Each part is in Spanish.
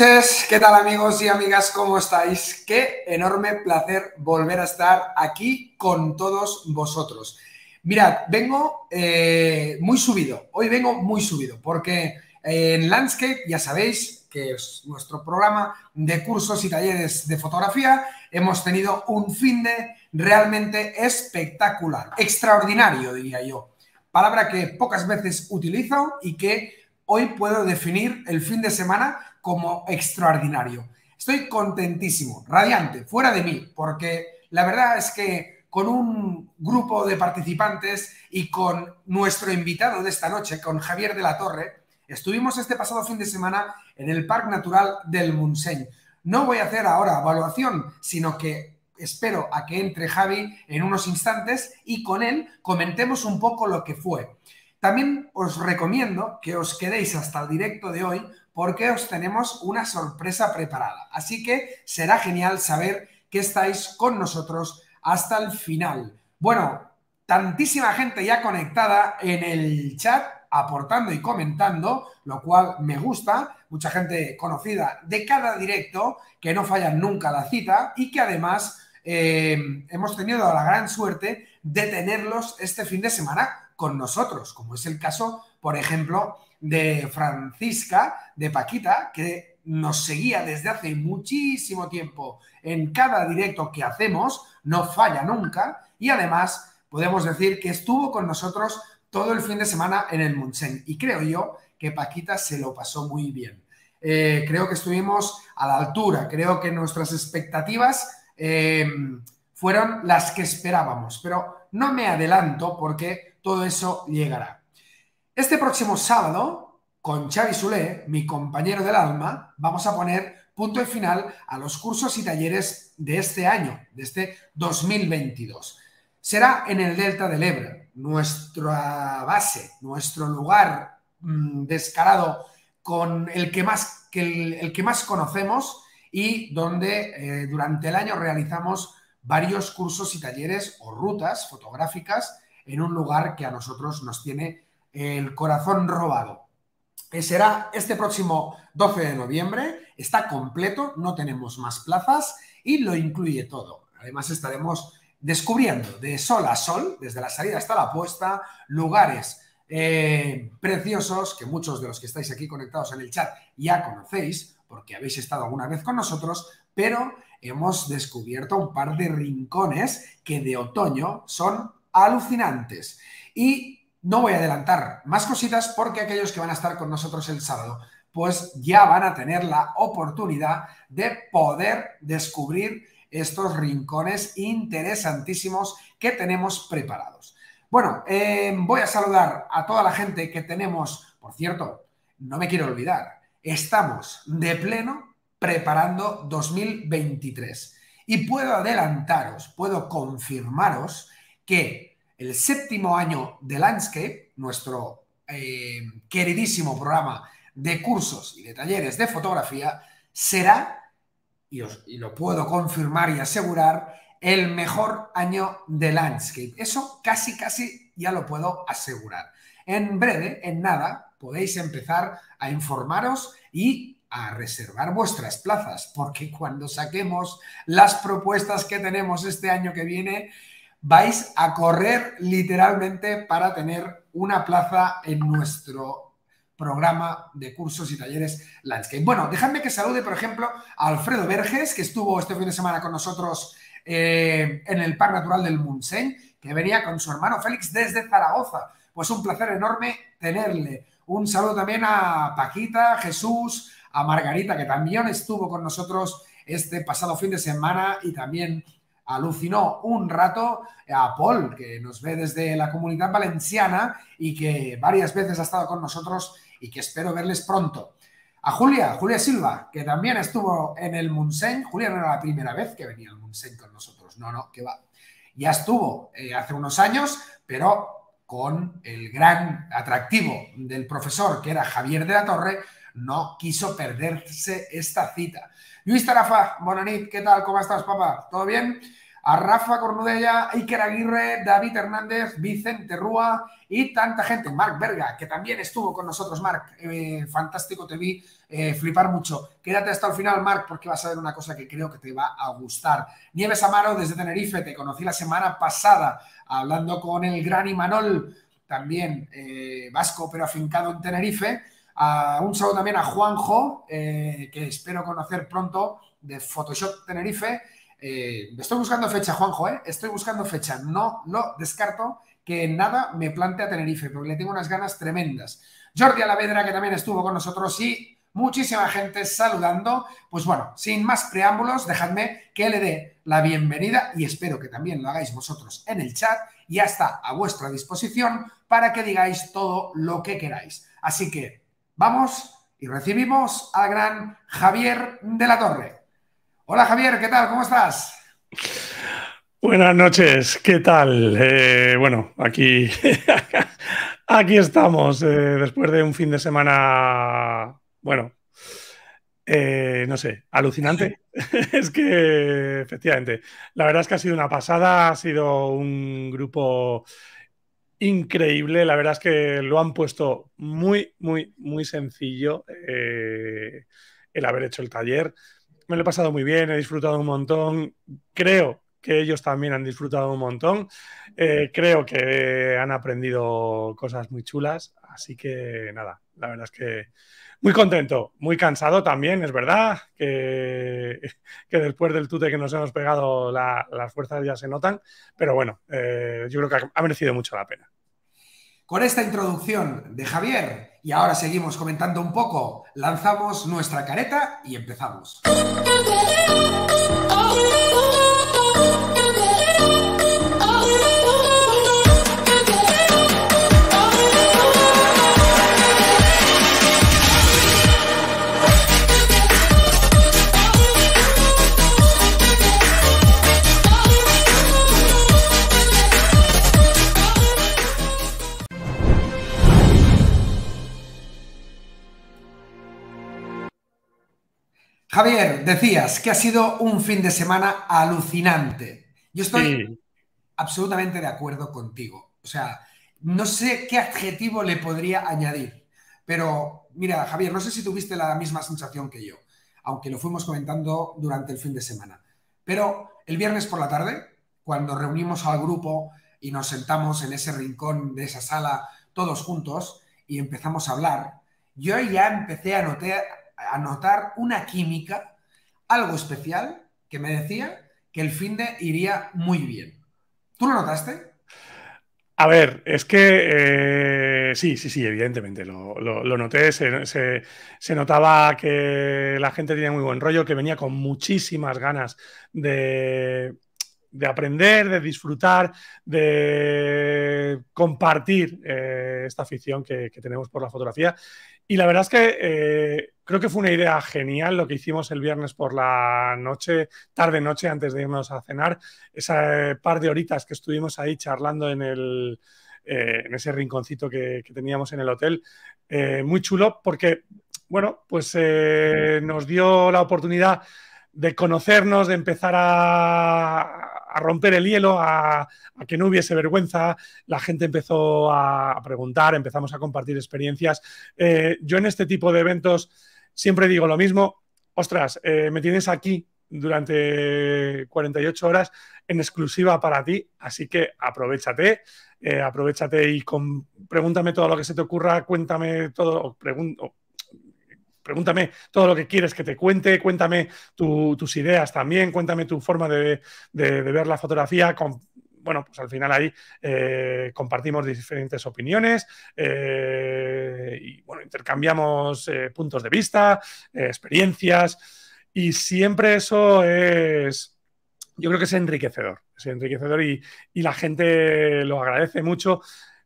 Buenas noches, ¿qué tal amigos y amigas? ¿Cómo estáis? Qué enorme placer volver a estar aquí con todos vosotros. Mirad, vengo eh, muy subido, hoy vengo muy subido, porque eh, en Landscape ya sabéis que es nuestro programa de cursos y talleres de fotografía, hemos tenido un fin de realmente espectacular, extraordinario diría yo, palabra que pocas veces utilizo y que hoy puedo definir el fin de semana como extraordinario. Estoy contentísimo, radiante, fuera de mí, porque la verdad es que con un grupo de participantes y con nuestro invitado de esta noche, con Javier de la Torre, estuvimos este pasado fin de semana en el Parque Natural del Munseny. No voy a hacer ahora evaluación, sino que espero a que entre Javi en unos instantes y con él comentemos un poco lo que fue. También os recomiendo que os quedéis hasta el directo de hoy porque os tenemos una sorpresa preparada. Así que será genial saber que estáis con nosotros hasta el final. Bueno, tantísima gente ya conectada en el chat aportando y comentando, lo cual me gusta, mucha gente conocida de cada directo, que no falla nunca la cita y que además eh, hemos tenido la gran suerte de tenerlos este fin de semana con nosotros, como es el caso, por ejemplo, de Francisca, de Paquita, que nos seguía desde hace muchísimo tiempo en cada directo que hacemos, no falla nunca, y además podemos decir que estuvo con nosotros todo el fin de semana en el Munchen, y creo yo que Paquita se lo pasó muy bien. Eh, creo que estuvimos a la altura, creo que nuestras expectativas eh, fueron las que esperábamos, pero no me adelanto porque todo eso llegará. Este próximo sábado, con Xavi Sule, mi compañero del alma, vamos a poner punto y final a los cursos y talleres de este año, de este 2022. Será en el Delta del Ebro, nuestra base, nuestro lugar mm, descarado con el que más, que el, que más conocemos y donde eh, durante el año realizamos varios cursos y talleres o rutas fotográficas en un lugar que a nosotros nos tiene el corazón robado. Eh, será este próximo 12 de noviembre. Está completo, no tenemos más plazas y lo incluye todo. Además estaremos descubriendo de sol a sol, desde la salida hasta la puesta, lugares eh, preciosos que muchos de los que estáis aquí conectados en el chat ya conocéis porque habéis estado alguna vez con nosotros, pero hemos descubierto un par de rincones que de otoño son alucinantes. Y no voy a adelantar más cositas porque aquellos que van a estar con nosotros el sábado, pues ya van a tener la oportunidad de poder descubrir estos rincones interesantísimos que tenemos preparados. Bueno, em, voy a saludar a toda la gente que tenemos, por cierto, no me quiero olvidar, estamos de pleno preparando 2023 y puedo adelantaros, puedo confirmaros que el séptimo año de Landscape, nuestro eh, queridísimo programa de cursos y de talleres de fotografía, será, y, y lo puedo confirmar y asegurar, el mejor año de Landscape. Eso casi, casi ya lo puedo asegurar. En breve, en nada, podéis empezar a informaros y a reservar vuestras plazas, porque cuando saquemos las propuestas que tenemos este año que viene, vais a correr literalmente para tener una plaza en nuestro programa de cursos y talleres Landscape. Bueno, déjame que salude, por ejemplo, a Alfredo Verges, que estuvo este fin de semana con nosotros eh, en el Parque Natural del Munsen, que venía con su hermano Félix desde Zaragoza. Pues un placer enorme tenerle. Un saludo también a Paquita, Jesús, a Margarita, que también estuvo con nosotros este pasado fin de semana y también alucinó un rato a Paul, que nos ve desde la comunidad valenciana y que varias veces ha estado con nosotros y que espero verles pronto. A Julia, Julia Silva, que también estuvo en el Munsen. Julia no era la primera vez que venía al Munsen con nosotros. No, no, que va. Ya estuvo eh, hace unos años, pero con el gran atractivo del profesor, que era Javier de la Torre, no quiso perderse esta cita. Luis Tarafa, Bonanit, ¿qué tal? ¿Cómo estás, papá? ¿Todo bien? A Rafa Cornudella, Iker Aguirre, David Hernández, Vicente Rúa y tanta gente. Marc Verga, que también estuvo con nosotros, Marc. Eh, fantástico, te vi eh, flipar mucho. Quédate hasta el final, Marc, porque vas a ver una cosa que creo que te va a gustar. Nieves Amaro, desde Tenerife, te conocí la semana pasada hablando con el gran Imanol, también eh, vasco, pero afincado en Tenerife un saludo también a Juanjo, eh, que espero conocer pronto, de Photoshop Tenerife. Eh, estoy buscando fecha, Juanjo, eh. Estoy buscando fecha. No, no descarto que nada me plante a Tenerife, porque le tengo unas ganas tremendas. Jordi Alavedra, que también estuvo con nosotros, y muchísima gente saludando. Pues bueno, sin más preámbulos, dejadme que le dé la bienvenida y espero que también lo hagáis vosotros en el chat. y hasta a vuestra disposición para que digáis todo lo que queráis. Así que Vamos y recibimos al gran Javier de la Torre. Hola Javier, ¿qué tal? ¿Cómo estás? Buenas noches, ¿qué tal? Eh, bueno, aquí, aquí estamos, eh, después de un fin de semana, bueno, eh, no sé, alucinante. es que, efectivamente, la verdad es que ha sido una pasada, ha sido un grupo increíble. La verdad es que lo han puesto muy, muy, muy sencillo eh, el haber hecho el taller. Me lo he pasado muy bien, he disfrutado un montón. Creo que ellos también han disfrutado un montón. creo que han aprendido cosas muy chulas, así que nada, la verdad es que muy contento, muy cansado también, es verdad, que, que después del tute que nos hemos pegado las fuerzas ya se notan, pero bueno, yo creo que ha, ha merecido mucho la pena. Con esta introducción de Javier, y ahora seguimos comentando un poco, lanzamos nuestra careta y empezamos. Javier, decías que ha sido un fin de semana alucinante. Yo estoy absolutamente de acuerdo contigo. O sea, no sé qué adjetivo le podría añadir, pero mira, Javier, no sé si tuviste la misma sensación que yo, aunque lo fuimos comentando durante el fin de semana. Pero el viernes por la tarde, cuando reunimos al grupo y nos sentamos en ese rincón de esa sala todos juntos y empezamos a hablar, yo ya empecé a notar, anotar una química, algo especial, que me decía que el fin de iría muy bien. ¿Tú lo notaste? A ver, es que eh, sí, sí, sí, evidentemente, lo, noté, se, notaba que la gente tenía muy buen rollo, que venía con muchísimas ganas de, de aprender, de disfrutar, de compartir eh, esta afición que, tenemos por la fotografía. Y la verdad es que eh, creo que fue una idea genial lo que hicimos el viernes por la noche, tarde-noche, antes de irnos a cenar. Esa eh, par de horitas que estuvimos ahí charlando en el, eh, en ese rinconcito que, teníamos en el hotel. Eh, muy chulo porque, bueno, pues nos dio la oportunidad de conocernos, de empezar a, romper el hielo, a, a, que no hubiese vergüenza. La gente empezó a, preguntar, empezamos a compartir experiencias. yo en este tipo de eventos siempre digo lo mismo, ostras, eh, me tienes aquí durante 48 horas en exclusiva para ti, así que aprovechate, eh, aprovechate y pregúntame todo lo que se te ocurra, cuéntame todo, pregúntame todo lo que quieres que te cuente, cuéntame tus ideas también, cuéntame tu forma de, de ver la fotografía, con, bueno, pues al final ahí eh, compartimos diferentes opiniones eh, y, bueno, intercambiamos eh, puntos de vista, experiencias y siempre eso es, yo creo que es enriquecedor, es enriquecedor y, la gente lo agradece mucho.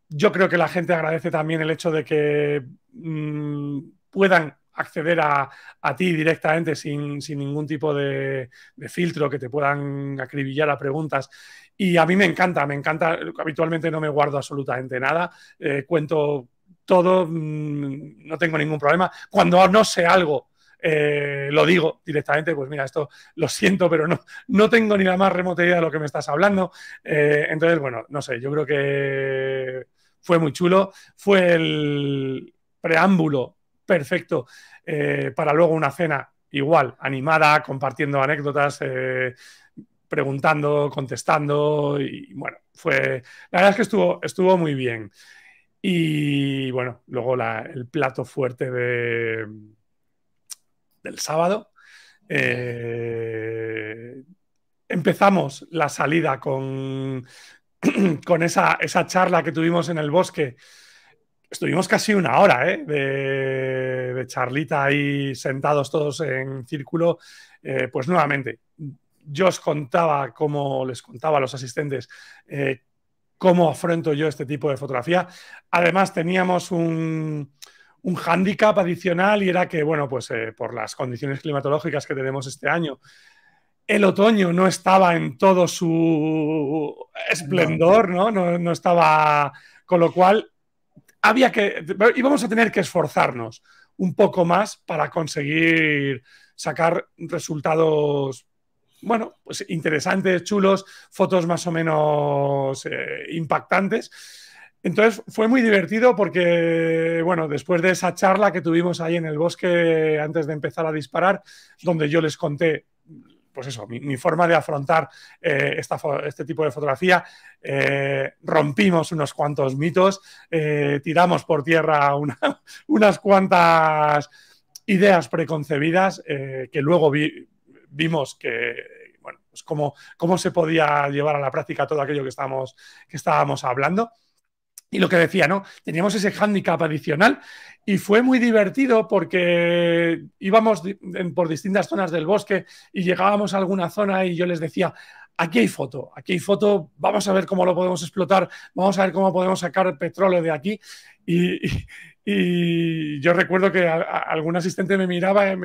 Yo creo que la gente agradece también el hecho de que mm, puedan acceder a, ti directamente sin, ningún tipo de, de, filtro que te puedan acribillar a preguntas y a mí me encanta, me encanta. Habitualmente no me guardo absolutamente nada. Eh, cuento todo, mm, no tengo ningún problema. Cuando no sé algo, eh, lo digo directamente, pues mira, esto lo siento, pero no, no tengo ni la más remota idea de lo que me estás hablando. Eh, entonces, bueno, no sé, yo creo que fue muy chulo, fue el preámbulo perfecto para luego una cena igual, animada, compartiendo anécdotas preguntando, contestando y bueno, fue, la verdad es que estuvo, estuvo muy bien. Y bueno, luego el plato fuerte de, del sábado. Eh, empezamos la salida con, con esa, charla que tuvimos en el bosque. Estuvimos casi una hora ¿eh? de, charlita ahí sentados todos en círculo. Eh, pues nuevamente, yo os contaba, como les contaba a los asistentes, eh, cómo afronto yo este tipo de fotografía. Además, teníamos un, hándicap adicional y era que, bueno, pues eh, por las condiciones climatológicas que tenemos este año, el otoño no estaba en todo su esplendor, ¿no? No, no estaba. Con lo cual, había que. íbamos a tener que esforzarnos un poco más para conseguir sacar resultados bueno, pues interesantes, chulos, fotos más o menos eh, impactantes. Entonces fue muy divertido porque, bueno, después de esa charla que tuvimos ahí en el bosque antes de empezar a disparar, donde yo les conté, pues eso, mi, forma de afrontar eh, este tipo de fotografía, eh, rompimos unos cuantos mitos, tiramos por tierra unas cuantas ideas preconcebidas que luego vi, vimos que, bueno, pues cómo, se podía llevar a la práctica todo aquello que estábamos, que estábamos hablando. Y lo que decía, ¿no? Teníamos ese hándicap adicional y fue muy divertido porque íbamos por distintas zonas del bosque y llegábamos a alguna zona y yo les decía, aquí hay foto, aquí hay foto, vamos a ver cómo lo podemos explotar, vamos a ver cómo podemos sacar petróleo de aquí. Y, yo recuerdo que algún asistente me miraba eh,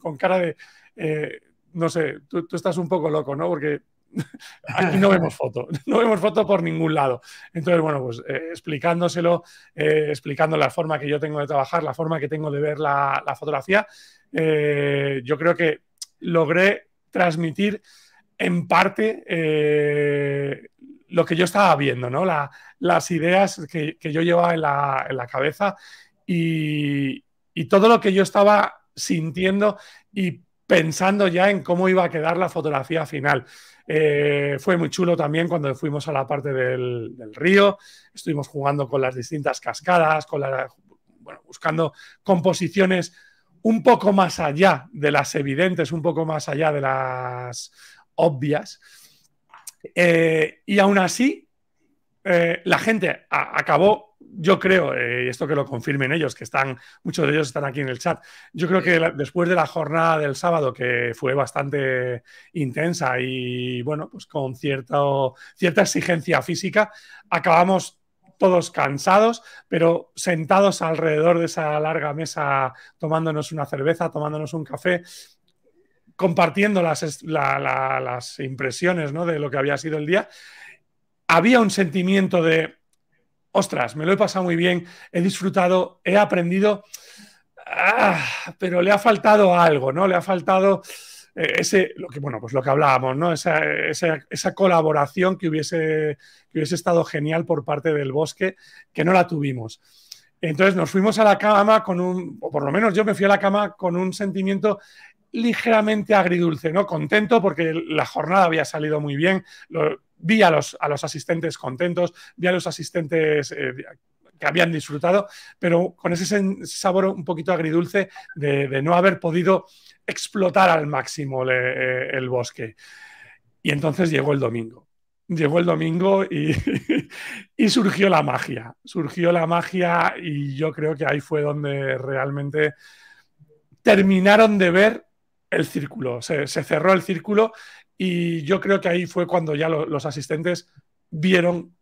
con cara de... Eh, no sé, tú, estás un poco loco, ¿no? Porque aquí no vemos foto, no vemos foto por ningún lado. Entonces, bueno, pues eh, explicándoselo, eh, explicando la forma que yo tengo de trabajar, la forma que tengo de ver la, fotografía, eh, yo creo que logré transmitir en parte lo que yo estaba viendo, ¿no? las ideas que, yo llevaba en la, cabeza y, y todo lo que yo estaba sintiendo y pensando ya en cómo iba a quedar la fotografía final. Eh, fue muy chulo también cuando fuimos a la parte del, río, estuvimos jugando con las distintas cascadas, con bueno, buscando composiciones un poco más allá de las evidentes, un poco más allá de las obvias. Eh, y aún así, eh, la gente acabó yo creo, eh, y esto que lo confirmen ellos, que están, muchos de ellos están aquí en el chat, yo creo que después de la jornada del sábado, que fue bastante intensa y bueno, pues con cierto, cierta exigencia física, acabamos todos cansados, pero sentados alrededor de esa larga mesa tomándonos una cerveza, tomándonos un café, compartiendo las, las impresiones de lo que había sido el día, había un sentimiento de ostras, me lo he pasado muy bien, he disfrutado, he aprendido, ah, pero le ha faltado algo, ¿no? Le ha faltado eh, ese, lo que, bueno, pues lo que hablábamos, ¿no? Esa, colaboración que hubiese, que hubiese estado genial por parte del bosque, que no la tuvimos. Entonces nos fuimos a la cama con un, o por lo menos yo me fui a la cama con un sentimiento ligeramente agridulce, ¿no? Contento porque la jornada había salido muy bien, vi a los, asistentes contentos, vi a los asistentes... Eh, que habían disfrutado, pero con ese sabor un poquito agridulce de, no haber podido explotar al máximo eh, el bosque. Y entonces llegó el domingo. Llegó el domingo y, surgió la magia. Surgió la magia y yo creo que ahí fue donde realmente terminaron de ver el círculo. Se, se cerró el círculo y yo creo que ahí fue cuando ya los asistentes vieron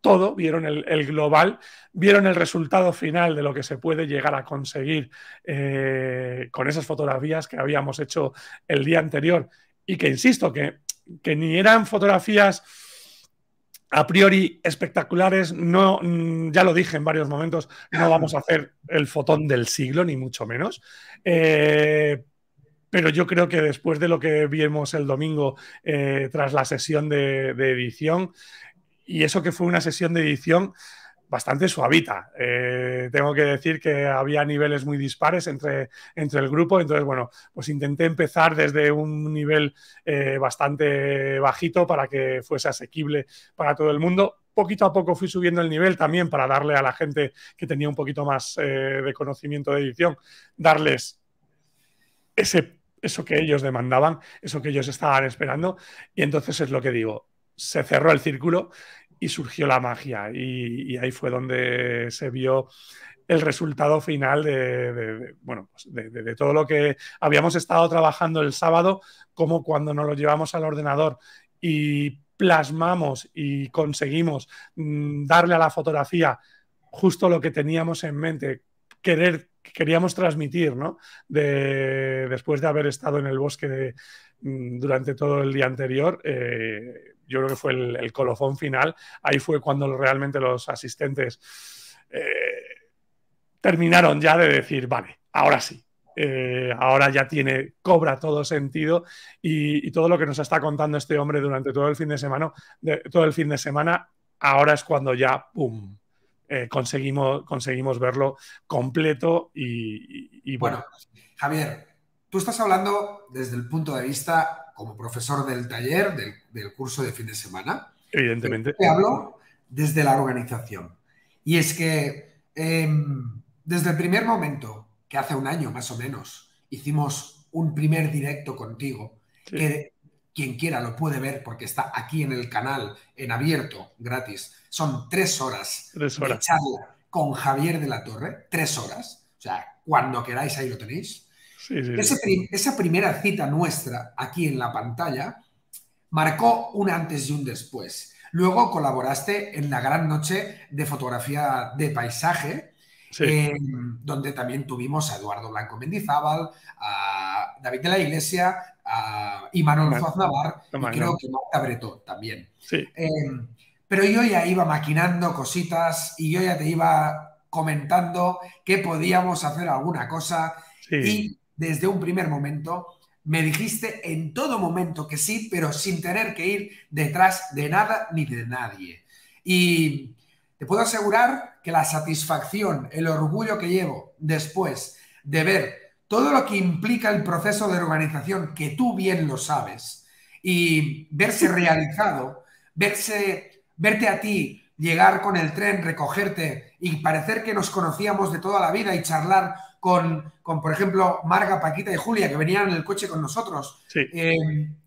todo, vieron el, global, vieron el resultado final de lo que se puede llegar a conseguir eh, con esas fotografías que habíamos hecho el día anterior. Y que, insisto, que, ni eran fotografías a priori espectaculares, no, mm, ya lo dije en varios momentos, no vamos a hacer el fotón del siglo, ni mucho menos. Eh, pero yo creo que después de lo que vimos el domingo eh, tras la sesión de, edición, y eso que fue una sesión de edición bastante suavita, eh, tengo que decir que había niveles muy dispares entre, entre el grupo, entonces bueno, pues intenté empezar desde un nivel eh, bastante bajito para que fuese asequible para todo el mundo, poquito a poco fui subiendo el nivel también para darle a la gente que tenía un poquito más de conocimiento de edición, darles ese eso que ellos demandaban, eso que ellos estaban esperando. Y entonces es lo que digo, se cerró el círculo y surgió la magia. Y, ahí fue donde se vio el resultado final de, bueno, pues de, de, todo lo que habíamos estado trabajando el sábado, como cuando nos lo llevamos al ordenador y plasmamos y conseguimos mm, darle a la fotografía justo lo que teníamos en mente, querer queríamos transmitir, ¿no? después de haber estado en el bosque mm, durante todo el día anterior, eh, yo creo que fue el, colofón final. Ahí fue cuando realmente los asistentes eh, terminaron ya de decir, vale, ahora sí. Eh, ahora ya tiene, cobra todo sentido y, todo lo que nos está contando este hombre durante todo el fin de semana, todo el fin de semana, ahora es cuando ya, ¡pum! Eh, conseguimos, conseguimos verlo completo y, bueno. Javier, tú estás hablando desde el punto de vista como profesor del taller, del, curso de fin de semana. Evidentemente. Te hablo desde la organización. Y es que em, desde el primer momento, que hace un año más o menos, hicimos un primer directo contigo, que quien quiera lo puede ver porque está aquí en el canal, en abierto, gratis. Son tres horas, de con Javier de la Torre, tres horas. O sea, cuando queráis ahí lo tenéis. esa primera cita nuestra aquí en la pantalla marcó un antes y un después. Luego colaboraste en la gran noche de fotografía de paisaje, eh, donde también tuvimos a Eduardo Blanco Mendizábal, a David de la Iglesia, Ah, y Manuel Mar creo que Marta Bretón también. Em, pero yo ya iba maquinando cositas y yo ya te iba comentando que podíamos hacer alguna cosa y desde un primer momento me dijiste en todo momento que sí, pero sin tener que ir detrás de nada ni de nadie. Y te puedo asegurar que la satisfacción, el orgullo que llevo después de ver todo lo que implica el proceso de organización, que tú bien lo sabes, y verse realizado, verse, verte a ti llegar con el tren, recogerte y parecer que nos conocíamos de toda la vida y charlar con, con por ejemplo, Marga, Paquita y Julia, que venían en el coche con nosotros. Eh,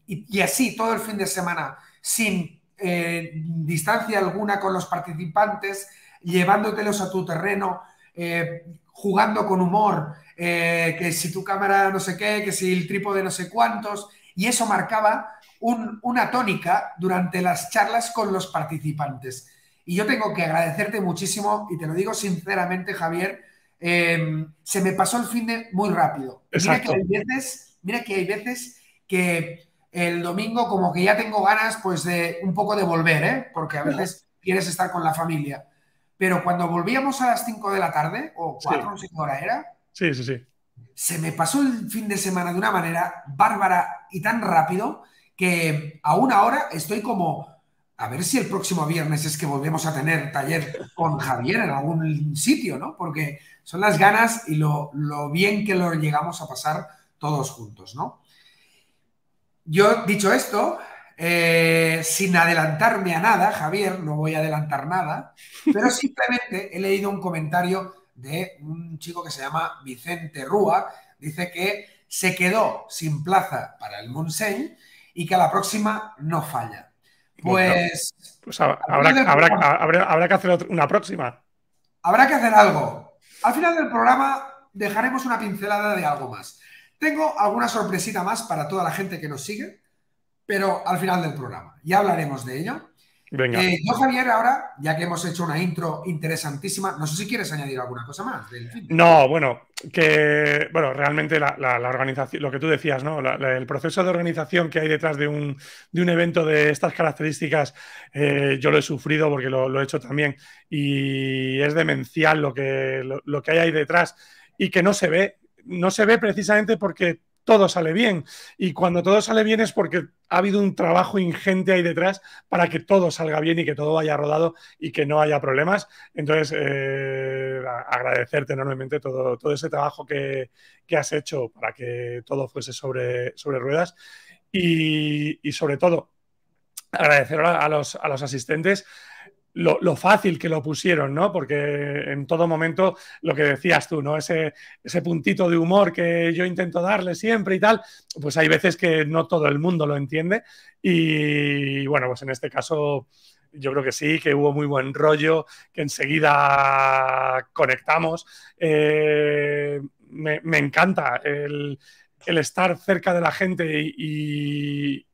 y, así todo el fin de semana, sin eh, distancia alguna con los participantes, llevándotelos a tu terreno, eh, jugando con humor, eh, que si tu cámara no sé qué, que si el trípode no sé cuántos, y eso marcaba una tónica durante las charlas con los participantes. Y yo tengo que agradecerte muchísimo, y te lo digo sinceramente, Javier, em, se me pasó el fin de muy rápido. Mira que hay veces, mira que hay veces que el domingo como que ya tengo ganas pues de un poco de volver, ¿eh? porque a veces quieres estar con la familia. Pero cuando volvíamos a las 5 de la tarde, o 4, o 5 hora era, Sí, sí, sí. Se me pasó el fin de semana de una manera bárbara y tan rápido que aún ahora estoy como, a ver si el próximo viernes es que volvemos a tener taller con Javier en algún sitio, ¿no? Porque son las ganas y lo, bien que lo llegamos a pasar todos juntos, ¿no? Yo, dicho esto, eh, sin adelantarme a nada, Javier, no voy a adelantar nada, pero simplemente he leído un comentario de un chico que se llama Vicente Rúa, dice que se quedó sin plaza para el Montseny y que a la próxima no falla. Pues, pues, pues habrá, habrá, que hacer una próxima. Habrá que hacer algo. Al final del programa dejaremos una pincelada de algo más. Tengo alguna sorpresita más para toda la gente que nos sigue, pero al final del programa. Ya hablaremos de ello. Venga. Eh, yo, Javier, ahora, ya que hemos hecho una intro interesantísima, no sé si quieres añadir alguna cosa más. No, bueno, que bueno, realmente la, organización, lo que tú decías, el proceso de organización que hay detrás de un, evento de estas características, eh, yo lo he sufrido porque lo, he hecho también. Y es demencial lo que, lo que hay ahí detrás y que no se ve. No se ve precisamente porque todo sale bien. Y cuando todo sale bien es porque ha habido un trabajo ingente ahí detrás para que todo salga bien y que todo vaya rodado y que no haya problemas. Entonces, eh, agradecerte enormemente todo, ese trabajo que, has hecho para que todo fuese sobre, sobre ruedas y, y sobre todo agradecer a los, a los asistentes lo, fácil que lo pusieron, ¿no? Porque en todo momento lo que decías tú, ¿no? Ese, puntito de humor que yo intento darle siempre y tal, pues hay veces que no todo el mundo lo entiende. Y bueno, pues en este caso yo creo que sí, que hubo muy buen rollo, que enseguida conectamos. Eh, me, encanta el, estar cerca de la gente y,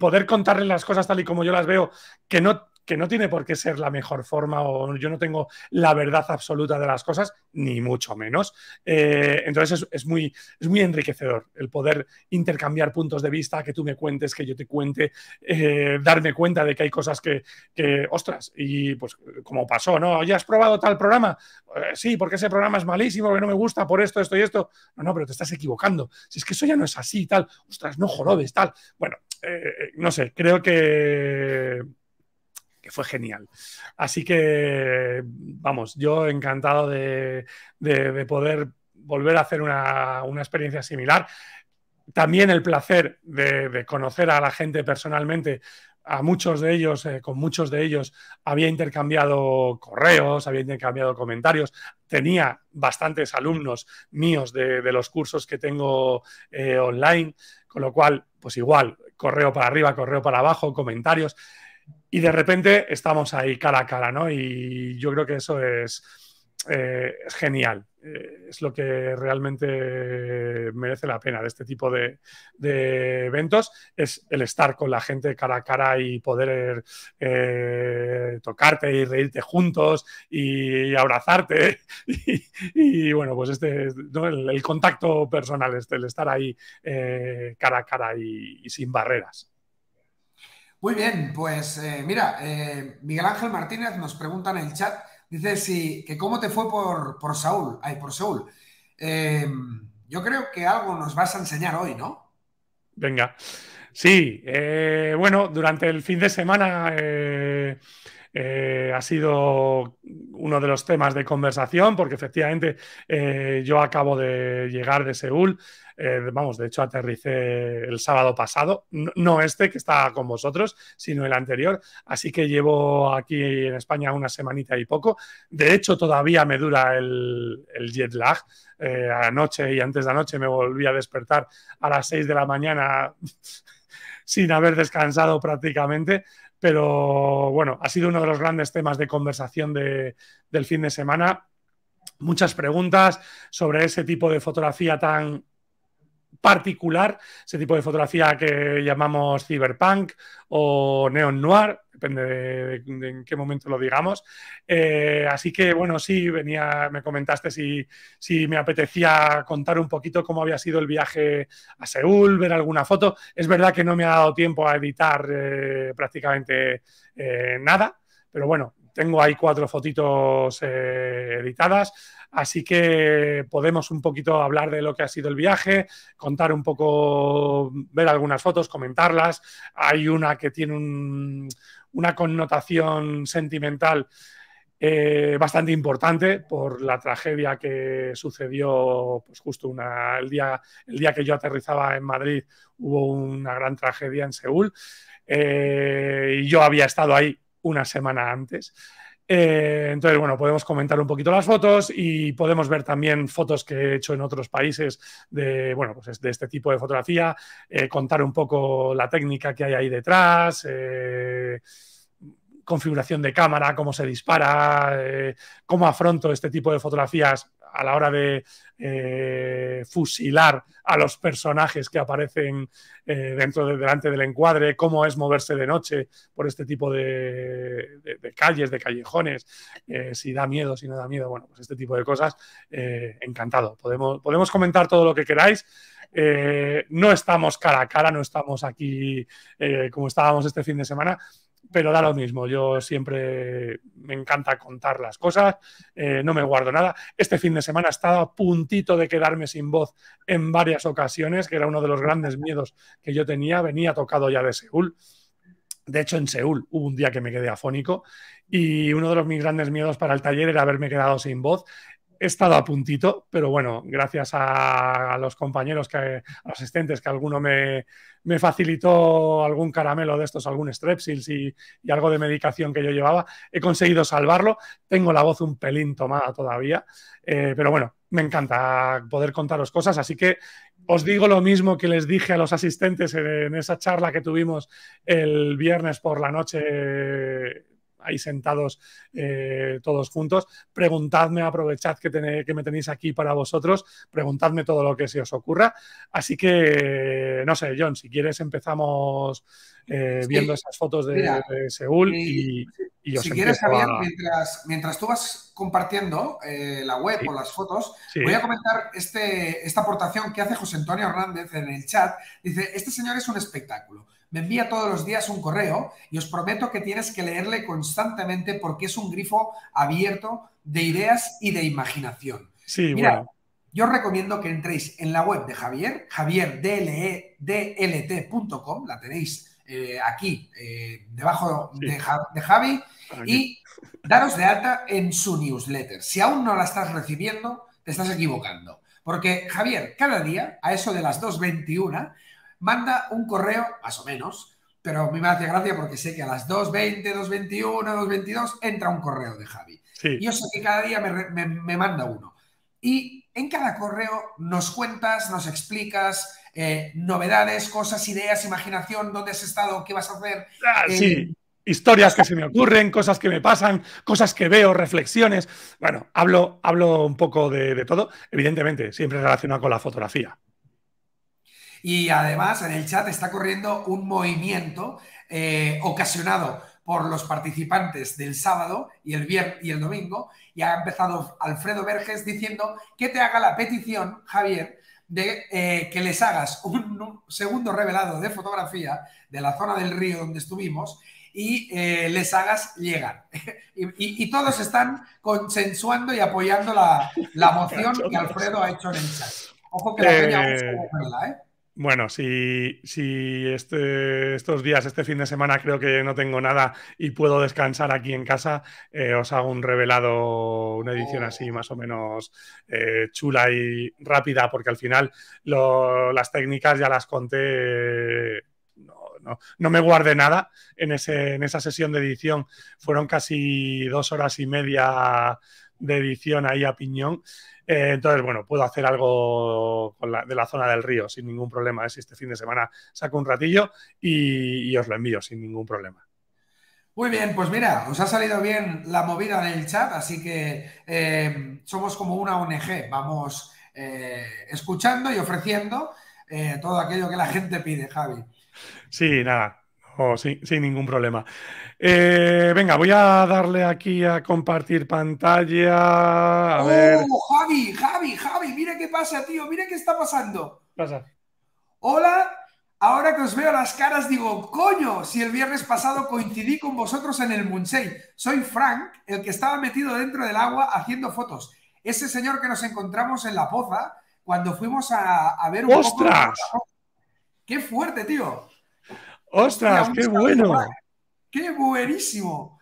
poder contarle las cosas tal y como yo las veo, que no que no tiene por qué ser la mejor forma o yo no tengo la verdad absoluta de las cosas, ni mucho menos. Eh, entonces es, muy, es muy enriquecedor el poder intercambiar puntos de vista, que tú me cuentes, que yo te cuente, eh, darme cuenta de que hay cosas que, que, ostras, y pues como pasó, ¿no? ¿Ya has probado tal programa? Eh, sí, porque ese programa es malísimo, que no me gusta por esto, esto y esto. No, no, pero te estás equivocando. Si es que eso ya no es así, tal, ostras, no jorobes, tal. Bueno, no sé, creo que que fue genial. Así que, vamos, yo encantado de, poder volver a hacer una, experiencia similar. También el placer de, conocer a la gente personalmente a muchos de ellos, eh, con muchos de ellos, había intercambiado correos, había intercambiado comentarios, tenía bastantes alumnos míos de, los cursos que tengo eh, online, con lo cual, pues igual, correo para arriba, correo para abajo, comentarios y de repente estamos ahí cara a cara, ¿no? Y yo creo que eso es, eh, genial. Eh, es lo que realmente merece la pena de este tipo de, eventos, es el estar con la gente cara a cara y poder eh, tocarte y reírte juntos y abrazarte. Y, bueno, pues este, el, contacto personal, este, el estar ahí cara a cara y sin barreras. Muy bien, pues eh, mira, eh, Miguel Ángel Martínez nos pregunta en el chat, dice si, que cómo te fue por, por Saúl, ay, por Saúl. Em, yo creo que algo nos vas a enseñar hoy, ¿no? Venga. Sí, eh, bueno, durante el fin de semana ha sido uno de los temas de conversación, porque efectivamente yo acabo de llegar de Seúl, eh, vamos, de hecho aterricé el sábado pasado, no, este que está con vosotros, sino el anterior. Así que llevo aquí en España una semanita y poco. De hecho, todavía me dura el, jet lag. Eh, anoche y antes de anoche me volví a despertar a las 6 de la mañana sin haber descansado prácticamente. Pero bueno, ha sido uno de los grandes temas de conversación del fin de semana. Muchas preguntas sobre ese tipo de fotografía tan particular, ese tipo de fotografía que llamamos cyberpunk o neon noir, depende de, en qué momento lo digamos. Eh, así que bueno, sí, venía, me comentaste si, si me apetecía contar un poquito cómo había sido el viaje a Seúl, ver alguna foto. Es verdad que no me ha dado tiempo a editar eh, prácticamente eh, nada, pero bueno, tengo ahí cuatro fotitos editadas Así que podemos un poquito hablar de lo que ha sido el viaje, contar un poco, ver algunas fotos, comentarlas. Hay una que tiene una connotación sentimental eh, bastante importante por la tragedia que sucedió pues justo el, día, el día que yo aterrizaba en Madrid, hubo una gran tragedia en Seúl eh, y yo había estado ahí una semana antes. Eh, entonces, bueno, podemos comentar un poquito las fotos y podemos ver también fotos que he hecho en otros países de, bueno, pues de este tipo de fotografía, eh, contar un poco la técnica que hay ahí detrás. Eh, configuración de cámara, cómo se dispara, eh, cómo afronto este tipo de fotografías a la hora de eh, fusilar a los personajes que aparecen eh, dentro de, delante del encuadre, cómo es moverse de noche por este tipo de, calles, de callejones, si da miedo, si no da miedo, bueno, pues este tipo de cosas, encantado. Podemos, podemos comentar todo lo que queráis. no estamos cara a cara, no estamos aquí como estábamos este fin de semana, pero da lo mismo. Yo siempre me encanta contar las cosas, eh, no me guardo nada. Este fin de semana estaba a puntito de quedarme sin voz en varias ocasiones, que era uno de los grandes miedos que yo tenía. Venía tocado ya de Seúl. De hecho, en Seúl hubo un día que me quedé afónico y uno de los mis grandes miedos para el taller era haberme quedado sin voz he estado a puntito, pero bueno, gracias a los compañeros, que, a los asistentes, que alguno me, facilitó algún caramelo de estos, algún strepsils y, algo de medicación que yo llevaba, he conseguido salvarlo. Tengo la voz un pelín tomada todavía, eh, pero bueno, me encanta poder contaros cosas, así que os digo lo mismo que les dije a los asistentes en esa charla que tuvimos el viernes por la noche ahí sentados eh, todos juntos. Preguntadme, aprovechad que, que, me tenéis aquí para vosotros, preguntadme todo lo que se os ocurra. Así que, no sé, John, si quieres empezamos eh, viendo esas fotos de, Seúl y, os Si quieres, Javier, mientras, tú vas compartiendo eh, la web o las fotos, voy a comentar este, esta aportación que hace José Antonio Hernández en el chat. Dice, este señor es un espectáculo me envía todos los días un correo y os prometo que tienes que leerle constantemente porque es un grifo abierto de ideas y de imaginación. Sí, Yo os recomiendo que entréis en la web de Javier, javierdlt.com, la tenéis eh, aquí, eh, debajo de, Javi, y daros de alta en su newsletter. Si aún no la estás recibiendo, te estás equivocando. Porque Javier, cada día, a eso de las 2.21, manda un correo, más o menos, pero a mí me hace gracia porque sé que a las 2.20, 2.21, 2.22 entra un correo de Javi. Yo sé que cada día me, me, manda uno. Y en cada correo nos cuentas, nos explicas eh, novedades, cosas, ideas, imaginación, dónde has estado, qué vas a hacer. Ah, eh, sí historias que se me ocurren, cosas que me pasan, cosas que veo, reflexiones. Bueno, hablo, hablo un poco de, de, todo, evidentemente, siempre relacionado con la fotografía. Y además en el chat está corriendo un movimiento eh, ocasionado por los participantes del sábado y el, viernes y el domingo. Y ha empezado Alfredo Verges diciendo que te haga la petición, Javier, de eh, que les hagas un, segundo revelado de fotografía de la zona del río donde estuvimos y eh, les hagas llegar. y, todos están consensuando y apoyando la, moción que Alfredo ha hecho en el chat. Ojo que la eh... ¿eh? Bueno, si, si este, estos días, este fin de semana, creo que no tengo nada y puedo descansar aquí en casa, eh, os hago un revelado, una edición oh. así más o menos eh, chula y rápida, porque al final las técnicas ya las conté. no, no, me guardé nada en, ese, en esa sesión de edición. Fueron casi dos horas y media de edición ahí a piñón. Eh, entonces, bueno, puedo hacer algo de la zona del río sin ningún problema. es ¿eh? Si este fin de semana saco un ratillo y, os lo envío sin ningún problema. Muy bien, pues mira, os ha salido bien la movida del chat, así que eh, somos como una ONG, vamos escuchando y ofreciendo todo aquello que la gente pide, Javi. Sí, nada, Oh, sin ningún problema. Eh, venga, voy a darle aquí a compartir pantalla. A oh, Javi, Javi, Javi, mira qué pasa, tío, mira qué está pasando. Pasa. Hola, ahora que os veo las caras digo, coño, si el viernes pasado coincidí con vosotros en el Munsei. Soy Frank, el que estaba metido dentro del agua haciendo fotos. Ese señor que nos encontramos en la poza cuando fuimos a, ver un ¡Ostras! ¡Qué fuerte, tío! ¡Ostras, qué bueno! ¡Qué buenísimo!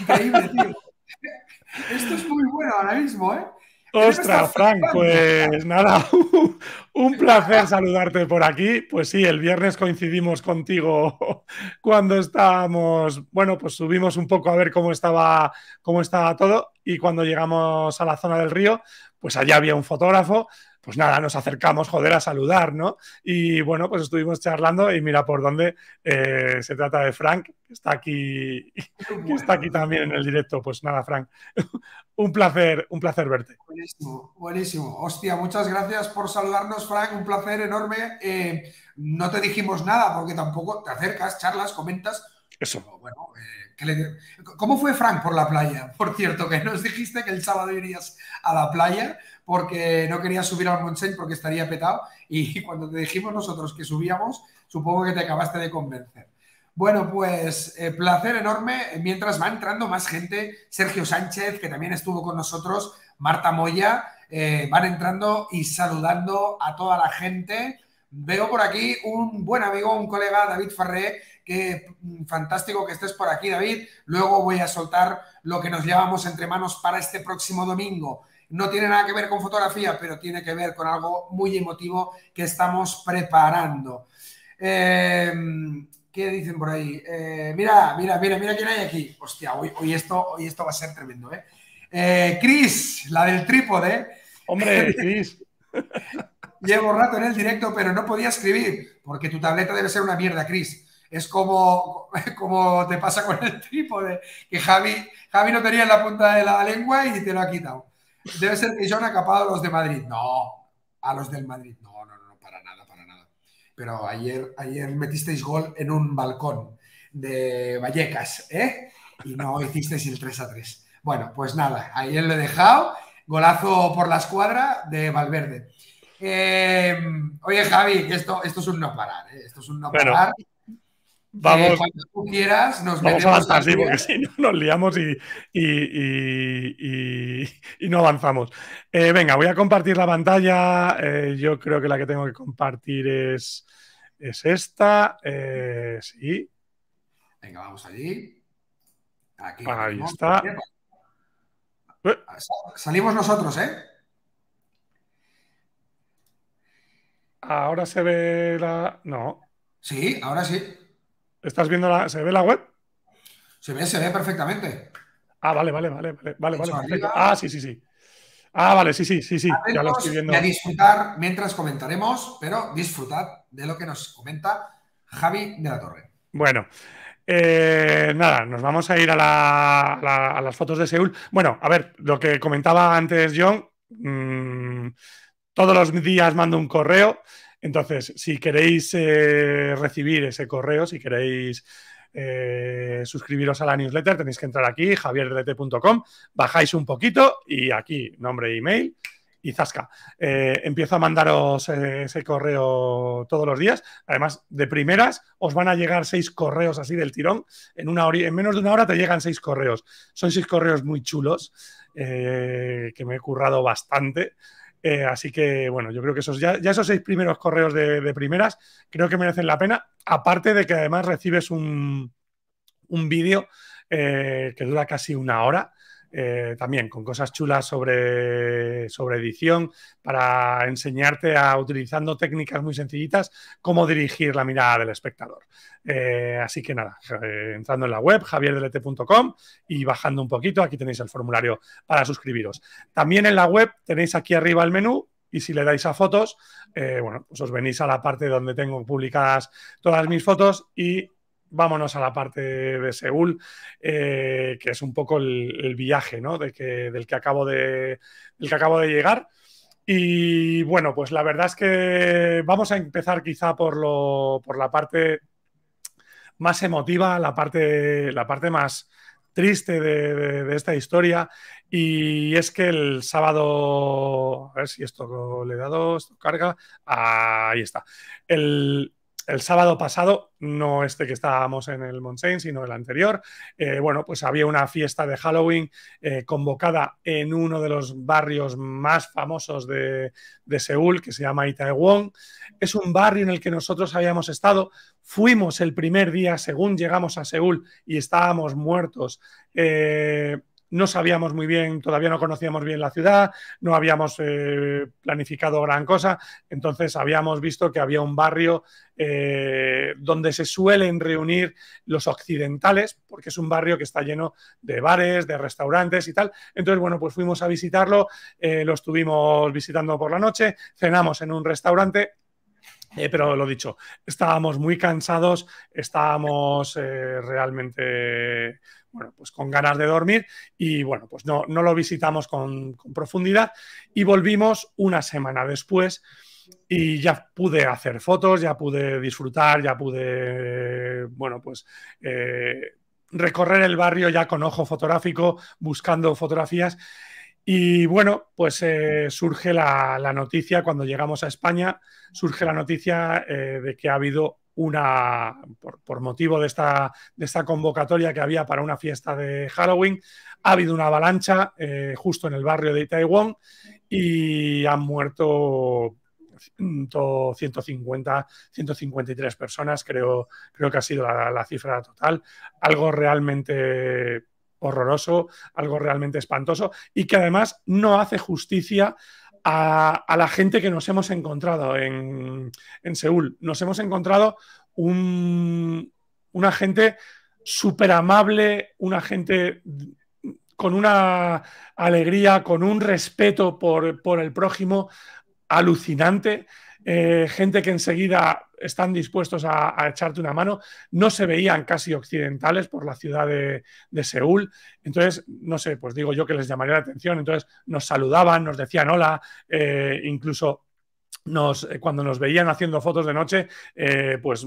Increíble, tío. Esto es muy bueno ahora mismo, ¿eh? Ostras, Frank, pues nada, un placer saludarte por aquí. Pues sí, el viernes coincidimos contigo cuando estábamos, bueno, pues subimos un poco a ver cómo estaba, cómo estaba todo y cuando llegamos a la zona del río, pues allá había un fotógrafo, pues nada, nos acercamos, joder, a saludar, ¿no? Y bueno, pues estuvimos charlando y mira por dónde eh, se trata de Frank, que está aquí, está aquí también en el directo. Pues nada, Frank, un placer, un placer verte. Buenísimo, buenísimo. Hostia, muchas gracias por saludarnos, Frank, un placer enorme. Eh, no te dijimos nada porque tampoco te acercas, charlas, comentas. Eso. bueno, eh, ¿Cómo fue Frank por la playa? Por cierto, que nos dijiste que el sábado irías a la playa porque no quería subir al Montseny porque estaría petado y cuando te dijimos nosotros que subíamos, supongo que te acabaste de convencer. Bueno, pues eh, placer enorme. Mientras va entrando más gente, Sergio Sánchez, que también estuvo con nosotros, Marta Moya, eh, van entrando y saludando a toda la gente. Veo por aquí un buen amigo, un colega, David Farré, que mm, fantástico que estés por aquí, David. Luego voy a soltar lo que nos llevamos entre manos para este próximo domingo. No tiene nada que ver con fotografía, pero tiene que ver con algo muy emotivo que estamos preparando. Em, ¿Qué dicen por ahí? Eh, mira, mira, mira, mira quién hay aquí. Hostia, hoy, esto, hoy esto va a ser tremendo, ¿eh? eh Cris, la del trípode. Hombre, Cris. Llevo rato en el directo, pero no podía escribir, porque tu tableta debe ser una mierda, Cris. Es como, como te pasa con el trípode, que Javi, Javi no tenía en la punta de la lengua y te lo ha quitado debe ser que yo han acapado los de Madrid. No, a los del Madrid. No, no, no, para nada, para nada. Pero ayer, ayer metisteis gol en un balcón de Vallecas, ¿eh? Y no hicisteis el 3 a 3. Bueno, pues nada, ayer lo he dejado. Golazo por la escuadra de Valverde. Eh, oye, Javi, esto, esto es un no parar, ¿eh? Esto es un no parar. Eh, vamos, tú quieras, nos vamos a avanzar, porque si no nos liamos y, no avanzamos. Eh, venga, voy a compartir la pantalla. Eh, yo creo que la que tengo que compartir es, es esta. sí. Venga, vamos allí. Aquí. Ahí está. Ah, salimos nosotros, ¿eh? Ahora se ve la. No. Sí, ahora sí. ¿Estás viendo la. ¿Se ve la web? Se ve, se ve perfectamente. Ah, vale, vale, vale, vale, vale, Ah, sí, sí, sí. Ah, vale, sí, sí, sí, sí. ya lo estoy viendo. disfrutar mientras comentaremos, pero disfrutar de lo que nos comenta Javi de la Torre. Bueno, eh, nada, nos vamos a ir a, las fotos de Seúl. Bueno, a ver, lo que comentaba antes John, mm, todos los días mando un correo entonces, si queréis eh, recibir ese correo, si queréis eh, suscribiros a la newsletter, tenéis que entrar aquí, javierdt.com, bajáis un poquito y aquí, nombre e email y zasca. Eh, empiezo a mandaros ese correo todos los días. Además, de primeras, os van a llegar seis correos así del tirón. En, una en menos de una hora te llegan seis correos. Son seis correos muy chulos que me he currado bastante. Eh, así que, bueno, yo creo que esos, ya, esos seis primeros correos de, primeras creo que merecen la pena, aparte de que además recibes un, un vídeo eh, que dura casi una hora eh, también con cosas chulas sobre, sobre edición, para enseñarte a, utilizando técnicas muy sencillitas, cómo dirigir la mirada del espectador. Eh, así que nada, eh, entrando en la web, javierdelete.com y bajando un poquito, aquí tenéis el formulario para suscribiros. También en la web tenéis aquí arriba el menú y si le dais a fotos, bueno, pues os venís a la parte donde tengo publicadas todas mis fotos y vámonos a la parte de Seúl, eh, que es un poco el, viaje ¿no? de que, del, que acabo de, del que acabo de llegar. Y bueno, pues la verdad es que vamos a empezar quizá por, lo, por la parte más emotiva, la parte, la parte más triste de, esta historia. Y es que el sábado, a ver si esto le he dado, carga, ahí está. El, el sábado pasado, no este que estábamos en el Montseny, sino el anterior, eh, bueno, pues había una fiesta de Halloween eh, convocada en uno de los barrios más famosos de, Seúl, que se llama Itaewon. Es un barrio en el que nosotros habíamos estado, fuimos el primer día, según llegamos a Seúl y estábamos muertos. Eh, no sabíamos muy bien, todavía no conocíamos bien la ciudad, no habíamos eh, planificado gran cosa, entonces habíamos visto que había un barrio eh, donde se suelen reunir los occidentales, porque es un barrio que está lleno de bares, de restaurantes y tal. Entonces, bueno, pues fuimos a visitarlo, eh, lo estuvimos visitando por la noche, cenamos en un restaurante pero lo dicho, estábamos muy cansados, estábamos realmente bueno, pues con ganas de dormir y bueno, pues no, lo visitamos con, profundidad y volvimos una semana después y ya pude hacer fotos, ya pude disfrutar, ya pude, bueno, pues eh, recorrer el barrio ya con ojo fotográfico, buscando fotografías. Y bueno, pues eh, surge la, noticia, cuando llegamos a España, surge la noticia eh, de que ha habido una, por, motivo de esta, de esta, convocatoria que había para una fiesta de Halloween, ha habido una avalancha eh, justo en el barrio de Taiwán y han muerto 150, 153 personas, creo, creo que ha sido la, la, cifra total. Algo realmente horroroso, algo realmente espantoso y que además no hace justicia a, la gente que nos hemos encontrado en, en Seúl. Nos hemos encontrado un, una gente súper amable, una gente con una alegría, con un respeto por el prójimo alucinante. Eh, gente que enseguida están dispuestos a, echarte una mano. No se veían casi occidentales por la ciudad de, Seúl. Entonces, no sé, pues digo yo que les llamaría la atención. Entonces, nos saludaban, nos decían hola, eh, incluso eh, cuando nos veían haciendo fotos de noche, pues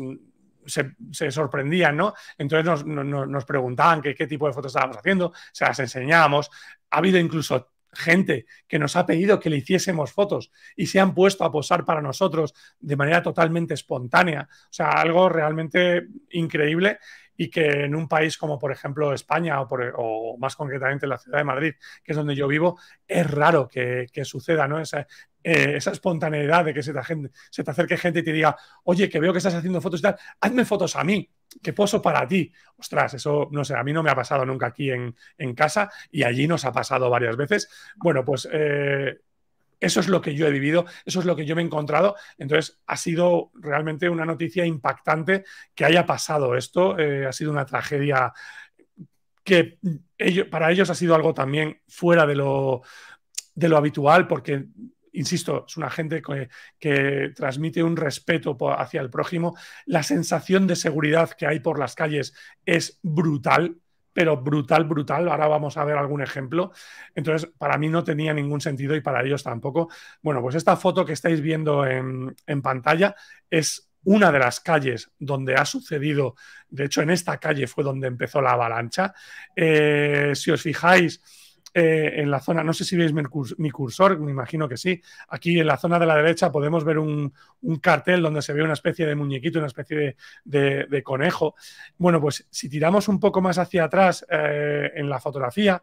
se, sorprendían, ¿no? Entonces nos, preguntaban qué tipo de fotos estábamos haciendo, se las enseñábamos. Ha habido incluso gente que nos ha pedido que le hiciésemos fotos y se han puesto a posar para nosotros de manera totalmente espontánea. O sea, algo realmente increíble y que en un país como por ejemplo España o, más concretamente la ciudad de Madrid, que es donde yo vivo, es raro que, suceda ¿no? Eh, esa, espontaneidad de que se te, se te acerque gente y te diga, oye, que veo que estás haciendo fotos y tal, hazme fotos a mí. ¿Qué poso para ti? Ostras, eso no sé, a mí no me ha pasado nunca aquí en, casa y allí nos ha pasado varias veces. Bueno, pues eh, eso es lo que yo he vivido, eso es lo que yo me he encontrado. Entonces, ha sido realmente una noticia impactante que haya pasado esto, eh, ha sido una tragedia que para ellos ha sido algo también fuera de lo, de lo habitual, porque insisto, es una gente que, transmite un respeto hacia el prójimo. La sensación de seguridad que hay por las calles es brutal, pero brutal, brutal. Ahora vamos a ver algún ejemplo. Entonces, para mí no tenía ningún sentido y para ellos tampoco. Bueno, pues esta foto que estáis viendo en, pantalla es una de las calles donde ha sucedido, de hecho en esta calle fue donde empezó la avalancha. Eh, si os fijáis, eh, en la zona, no sé si veis mi, cursor, me imagino que sí, aquí en la zona de la derecha podemos ver un, cartel donde se ve una especie de muñequito, una especie de, conejo. Bueno, pues si tiramos un poco más hacia atrás eh, en la fotografía,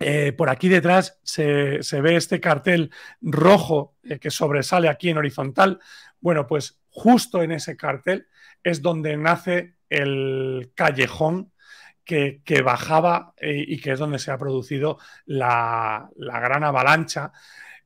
eh, por aquí detrás se, ve este cartel rojo que sobresale aquí en horizontal. Bueno, pues justo en ese cartel es donde nace el callejón que, bajaba eh, y que es donde se ha producido la, gran avalancha.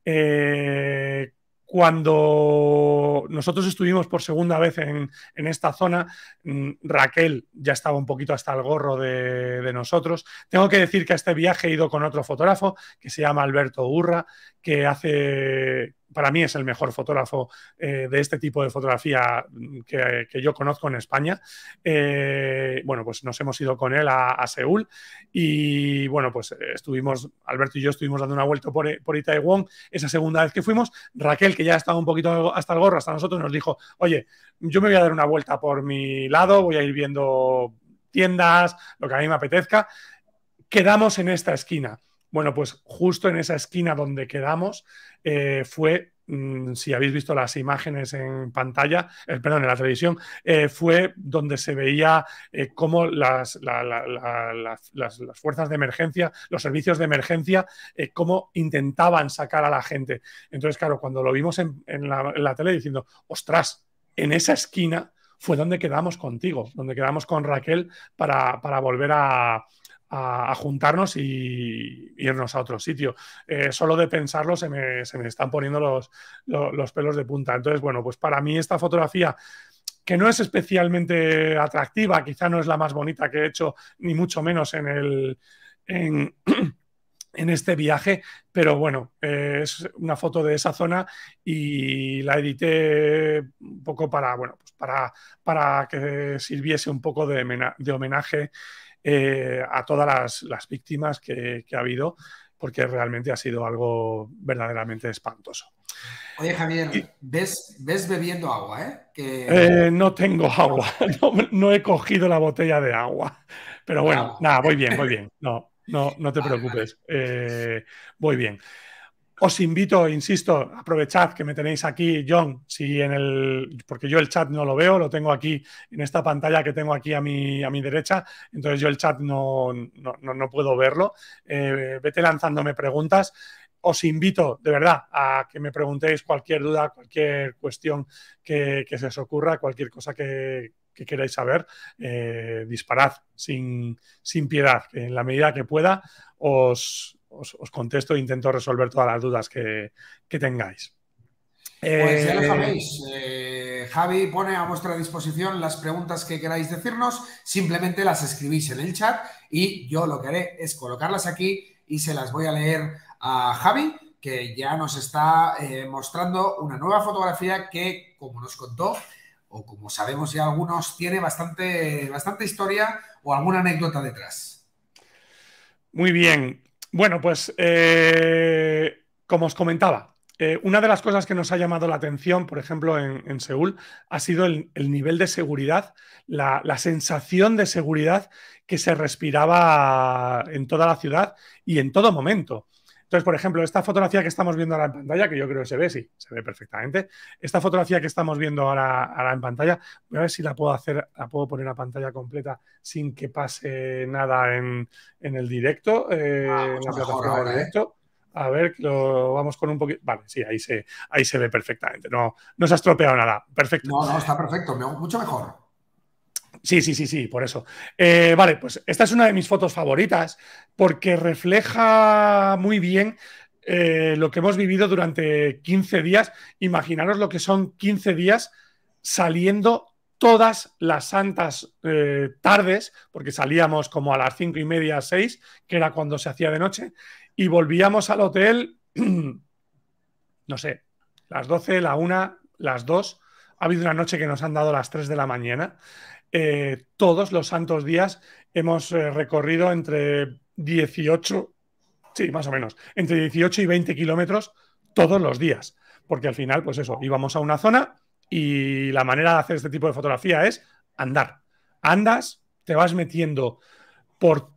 Eh, cuando nosotros estuvimos por segunda vez en, esta zona, mm, Raquel ya estaba un poquito hasta el gorro de, de, nosotros. Tengo que decir que a este viaje he ido con otro fotógrafo que se llama Alberto Urra, que hace, para mí es el mejor fotógrafo eh, de este tipo de fotografía mm, que, yo conozco en España. Eh, bueno, pues nos hemos ido con él a, Seúl y bueno, pues eh, estuvimos, Alberto y yo estuvimos dando una vuelta por, por Itaewon esa segunda vez que fuimos. Raquel, que ya estaba un poquito hasta el gorro, hasta nosotros, nos dijo, oye, yo me voy a dar una vuelta por mi lado, voy a ir viendo tiendas, lo que a mí me apetezca. Quedamos en esta esquina bueno, pues justo en esa esquina donde quedamos eh, fue mm, si habéis visto las imágenes en pantalla, eh, perdón, en la televisión, eh, fue donde se veía cómo las, fuerzas de emergencia, los servicios de emergencia, cómo intentaban sacar a la gente. Entonces, claro, cuando lo vimos en, la tele diciendo, ostras, en esa esquina fue donde quedamos contigo, donde quedamos con Raquel para volver a, a, juntarnos y, irnos a otro sitio. Eh, solo de pensarlo se me, están poniendo los, los, pelos de punta. Entonces, bueno, pues para mí esta fotografía que no es especialmente atractiva, quizá no es la más bonita que he hecho, ni mucho menos en el... En, este viaje, pero bueno, eh, es una foto de esa zona y la edité un poco para, bueno, pues para, para que sirviese un poco de, de homenaje eh, a todas las, las víctimas que, ha habido, porque realmente ha sido algo verdaderamente espantoso. Oye, Javier, ves, bebiendo agua, eh? Eh, No tengo agua, no, he cogido la botella de agua. Pero bueno, nada, voy bien, voy bien. No, no, no te preocupes. voy bien. Os invito, insisto, aprovechad que me tenéis aquí, John, si en el, porque yo el chat no lo veo, lo tengo aquí en esta pantalla que tengo aquí a mi, a mi derecha, entonces yo el chat no, puedo verlo. Eh, vete lanzándome preguntas. Os invito de verdad a que me preguntéis cualquier duda, cualquier cuestión que, se os ocurra, cualquier cosa que, queráis saber, eh, disparad sin, sin piedad. En la medida que pueda, os, os, contesto e intento resolver todas las dudas que, tengáis. Pues ya lo eh, sabéis. Eh, Javi pone a vuestra disposición las preguntas que queráis decirnos. Simplemente las escribís en el chat y yo lo que haré es colocarlas aquí y se las voy a leer a Javi, que ya nos está eh, mostrando una nueva fotografía que, como nos contó, o como sabemos ya algunos, tiene bastante, bastante historia o alguna anécdota detrás. Muy bien. Bueno, pues eh, como os comentaba, eh, una de las cosas que nos ha llamado la atención, por ejemplo, en, Seúl, ha sido el, nivel de seguridad, la, sensación de seguridad que se respiraba en toda la ciudad y en todo momento. Entonces, por ejemplo, esta fotografía que estamos viendo ahora en pantalla, que yo creo que se ve, sí, se ve perfectamente. Esta fotografía que estamos viendo ahora, en pantalla, voy a ver si la puedo hacer, la puedo poner a pantalla completa sin que pase nada en, el directo, eh, ah, en pues la plataforma ¿eh? directo. A ver, lo vamos con un poquito. Vale, sí, ahí se, ahí se ve perfectamente. No, no se ha estropeado nada. Perfecto. No, no, está perfecto. mucho mejor. Sí, sí, sí, sí, por eso. Eh, vale, pues esta es una de mis fotos favoritas porque refleja muy bien eh, lo que hemos vivido durante 15 días. Imaginaros lo que son 15 días saliendo todas las santas eh, tardes, porque salíamos como a las cinco y media, seis, que era cuando se hacía de noche, y volvíamos al hotel, no sé, las 12, la una, las dos. Ha habido una noche que nos han dado las 3 de la mañana. Eh, todos los santos días hemos eh, recorrido entre 18, sí, más o menos, entre 18 y 20 kilómetros todos los días. Porque al final, pues eso, íbamos a una zona y la manera de hacer este tipo de fotografía es andar. Andas, te vas metiendo por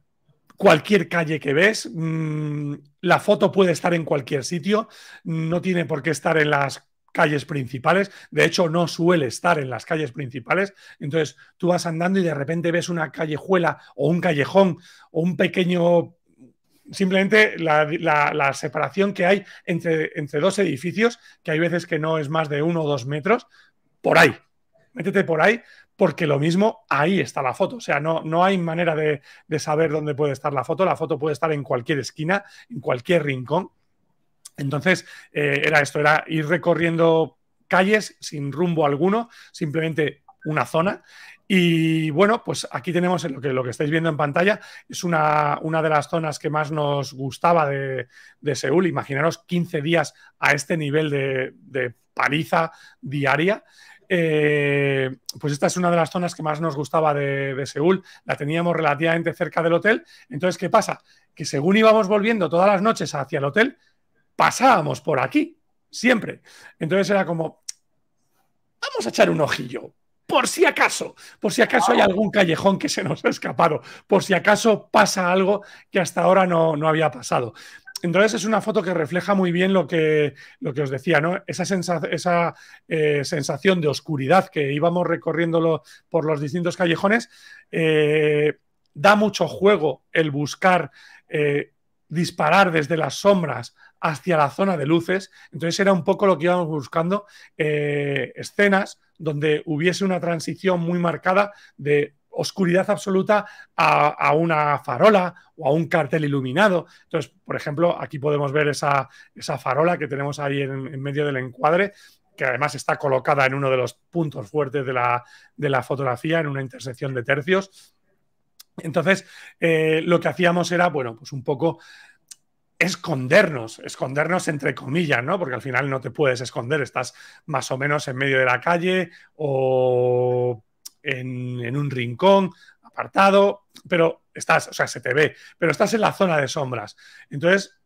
cualquier calle que ves, mm, la foto puede estar en cualquier sitio, no tiene por qué estar en las calles principales. De hecho, no suele estar en las calles principales. Entonces, tú vas andando y de repente ves una callejuela o un callejón o un pequeño... Simplemente la, separación que hay entre, entre dos edificios, que hay veces que no es más de uno o dos metros, por ahí. Métete por ahí, porque lo mismo, ahí está la foto. O sea, no, no hay manera de, de, saber dónde puede estar la foto. La foto puede estar en cualquier esquina, en cualquier rincón. Entonces, eh, era esto, era ir recorriendo calles sin rumbo alguno, simplemente una zona. Y bueno, pues aquí tenemos lo que, estáis viendo en pantalla, es una, de las zonas que más nos gustaba de, Seúl. Imaginaros 15 días a este nivel de, de paliza diaria. Eh, pues esta es una de las zonas que más nos gustaba de, Seúl, la teníamos relativamente cerca del hotel. Entonces, ¿qué pasa? Que según íbamos volviendo todas las noches hacia el hotel, pasábamos por aquí, siempre. Entonces era como, vamos a echar un ojillo, por si acaso, por si acaso hay algún callejón que se nos ha escapado, por si acaso pasa algo que hasta ahora no, había pasado. Entonces es una foto que refleja muy bien lo que, lo que os decía, ¿no? Esa, esa eh, sensación de oscuridad que íbamos recorriéndolo por los distintos callejones. Eh, da mucho juego el buscar eh, disparar desde las sombras hacia la zona de luces. Entonces era un poco lo que íbamos buscando, eh, escenas donde hubiese una transición muy marcada de oscuridad absoluta a, una farola o a un cartel iluminado. Entonces, por ejemplo, aquí podemos ver esa, esa farola que tenemos ahí en, medio del encuadre, que además está colocada en uno de los puntos fuertes de la, fotografía, en una intersección de tercios. Entonces, eh, lo que hacíamos era, bueno, pues un poco escondernos, escondernos entre comillas, ¿no? Porque al final no te puedes esconder, estás más o menos en medio de la calle o en, un rincón apartado, pero estás, o sea, se te ve, pero estás en la zona de sombras. Entonces,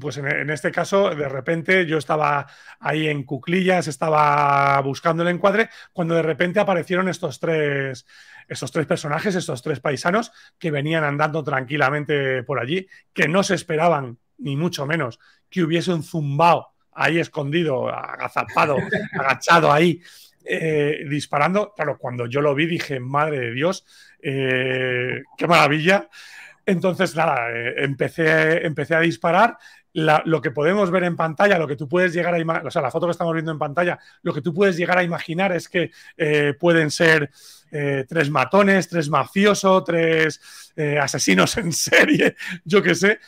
pues en, este caso, de repente yo estaba ahí en cuclillas, estaba buscando el encuadre, cuando de repente aparecieron estos tres, estos tres personajes, estos tres paisanos que venían andando tranquilamente por allí, que no se esperaban ni mucho menos que hubiese un zumbao ahí escondido, agazapado, agachado ahí, eh, disparando. Claro, cuando yo lo vi dije, madre de Dios, eh, qué maravilla. Entonces, nada, eh, empecé, empecé a disparar. lo que podemos ver en pantalla, lo que tú puedes llegar a imaginar o sea, la foto que estamos viendo en pantalla, lo que tú puedes llegar a imaginar es que pueden ser tres matones, tres mafiosos, tres asesinos en serie, yo qué sé,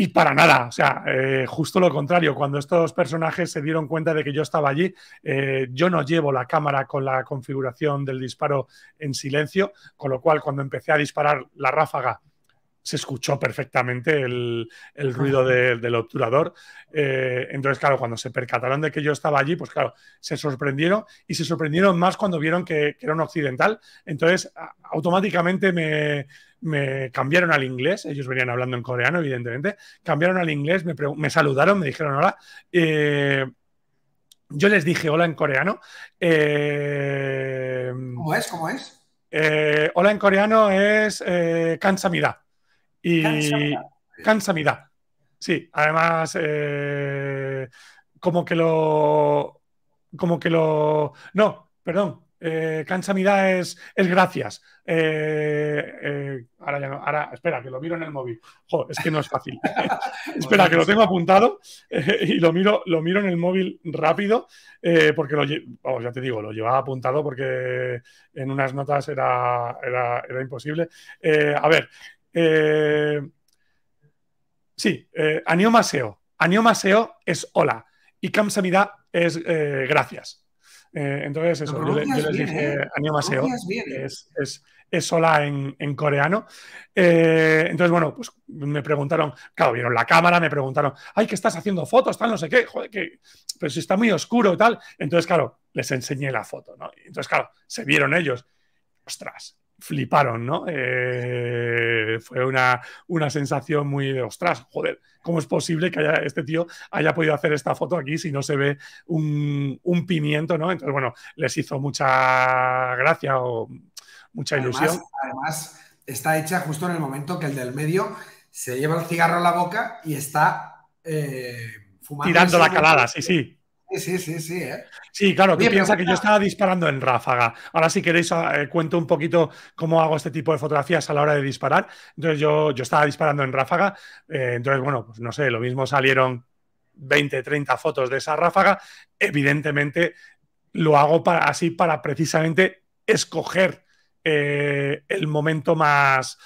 y para nada, o sea, eh, justo lo contrario, cuando estos personajes se dieron cuenta de que yo estaba allí, eh, yo no llevo la cámara con la configuración del disparo en silencio, con lo cual cuando empecé a disparar la ráfaga se escuchó perfectamente el, ruido del obturador. Eh, entonces, claro, cuando se percataron de que yo estaba allí, pues claro, se sorprendieron y se sorprendieron más cuando vieron que era un occidental. Entonces, automáticamente me, me cambiaron al inglés, ellos venían hablando en coreano, evidentemente, cambiaron al inglés, me, saludaron, me dijeron hola. Eh, yo les dije hola en coreano. Eh, ¿Cómo es? ¿Cómo es? Eh, hola en coreano es Kansamida. Y Kansamida. Sí, además, como que lo. Como que lo. No, perdón eh, es, es gracias. Eh, eh, ahora ya no, ahora, espera, que lo miro en el móvil. es que no es fácil. espera, que lo tengo apuntado eh, y lo miro, lo miro en el móvil rápido, porque lo, vamos, ya te digo, lo llevaba apuntado porque en unas notas era, era, imposible. a ver, sí, Aniomaseo SEO. es hola y Kamsamida es gracias. Eh, entonces, eso, yo, les dije eh. maseo es, es, sola en, coreano. Eh, entonces, bueno, pues me preguntaron, claro, vieron la cámara, me preguntaron, ay, que estás haciendo fotos, tal, no sé qué, joder, pero si está muy oscuro, y tal. Entonces, claro, les enseñé la foto, ¿no? Entonces, claro, se vieron ellos, ostras, fliparon, ¿no? Eh, fue una, una sensación muy de, ostras, joder, ¿cómo es posible que haya, este tío haya podido hacer esta foto aquí si no se ve un, pimiento, ¿no? Entonces, bueno, les hizo mucha gracia o mucha ilusión. Además, está hecha justo en el momento que el del medio se lleva el cigarro a la boca y está... Eh, fumando Tirando la calada, sí, sí. Sí, sí, sí. ¿eh? Sí, claro, tú piensa que yo estaba disparando en ráfaga. Ahora, si queréis, ah, eh, cuento un poquito cómo hago este tipo de fotografías a la hora de disparar. Entonces, yo, yo estaba disparando en ráfaga. Eh, entonces, bueno, pues no sé, lo mismo salieron 20, 30 fotos de esa ráfaga. Evidentemente, lo hago así para precisamente escoger eh, el momento más,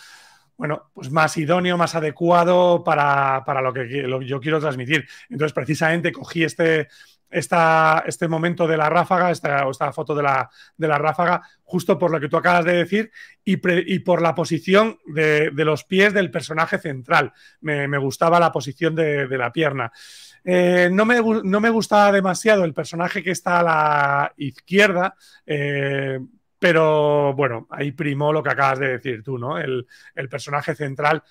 bueno, pues más idóneo, más adecuado para, lo que yo quiero transmitir. Entonces, precisamente cogí este, esta, este momento de la ráfaga, esta, esta foto de la, de la ráfaga, justo por lo que tú acabas de decir y, y por la posición de, los pies del personaje central. Me, gustaba la posición de, la pierna. Eh, no, me, no me gustaba demasiado el personaje que está a la izquierda. Eh, pero bueno, ahí primó lo que acabas de decir tú, ¿no? El, el personaje central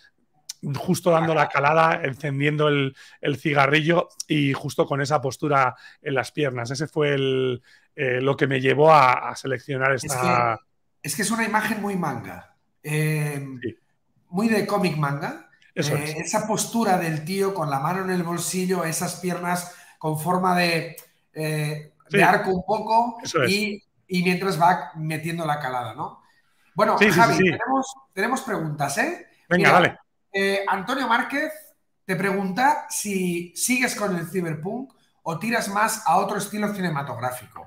justo dando la calada, encendiendo el, cigarrillo y justo con esa postura en las piernas. Ese fue eh, lo que me llevó a, seleccionar esta... Es que, es una imagen muy manga, em, muy de cómic manga. Eh, esa postura del tío con la mano en el bolsillo, esas piernas con forma de, eh, arco un poco y, mientras va metiendo la calada, ¿no? Bueno, Javi, tenemos, preguntas, ¿eh? Venga, dale. Eh, Antonio Márquez te pregunta si sigues con el cyberpunk o tiras más a otro estilo cinematográfico.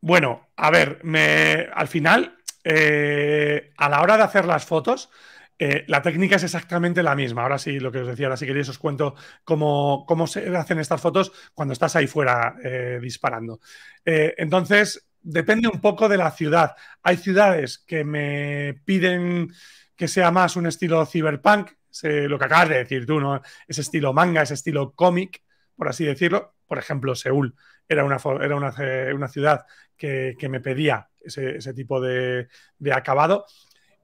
Bueno, a ver, me, al final, eh, a la hora de hacer las fotos, eh, la técnica es exactamente la misma. Ahora sí, lo que os decía, ahora si queréis os cuento cómo, cómo se hacen estas fotos cuando estás ahí fuera disparando. entonces, depende un poco de la ciudad. Hay ciudades que me piden que sea más un estilo cyberpunk, lo que acabas de decir tú, ¿no? Ese estilo manga, ese estilo cómic, por así decirlo. Por ejemplo, Seúl era una, era una, ciudad que, me pedía ese, tipo de, acabado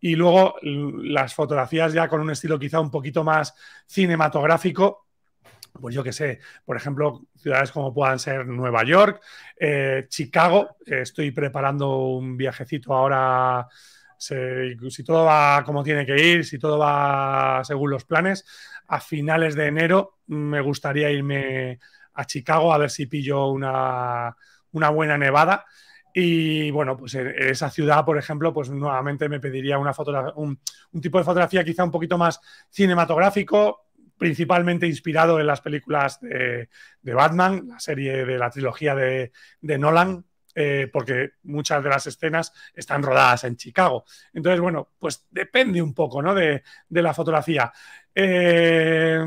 y luego las fotografías ya con un estilo quizá un poquito más cinematográfico. Pues yo qué sé, por ejemplo, ciudades como puedan ser Nueva York, eh, Chicago. estoy preparando un viajecito ahora si todo va como tiene que ir, si todo va según los planes, a finales de enero me gustaría irme a Chicago a ver si pillo una, buena nevada. Y bueno, pues en esa ciudad, por ejemplo, pues nuevamente me pediría una un, un tipo de fotografía quizá un poquito más cinematográfico, principalmente inspirado en las películas de, Batman, la serie de la trilogía de Nolan, eh, porque muchas de las escenas están rodadas en Chicago. Entonces, bueno, pues depende un poco ¿no? de, la fotografía, eh,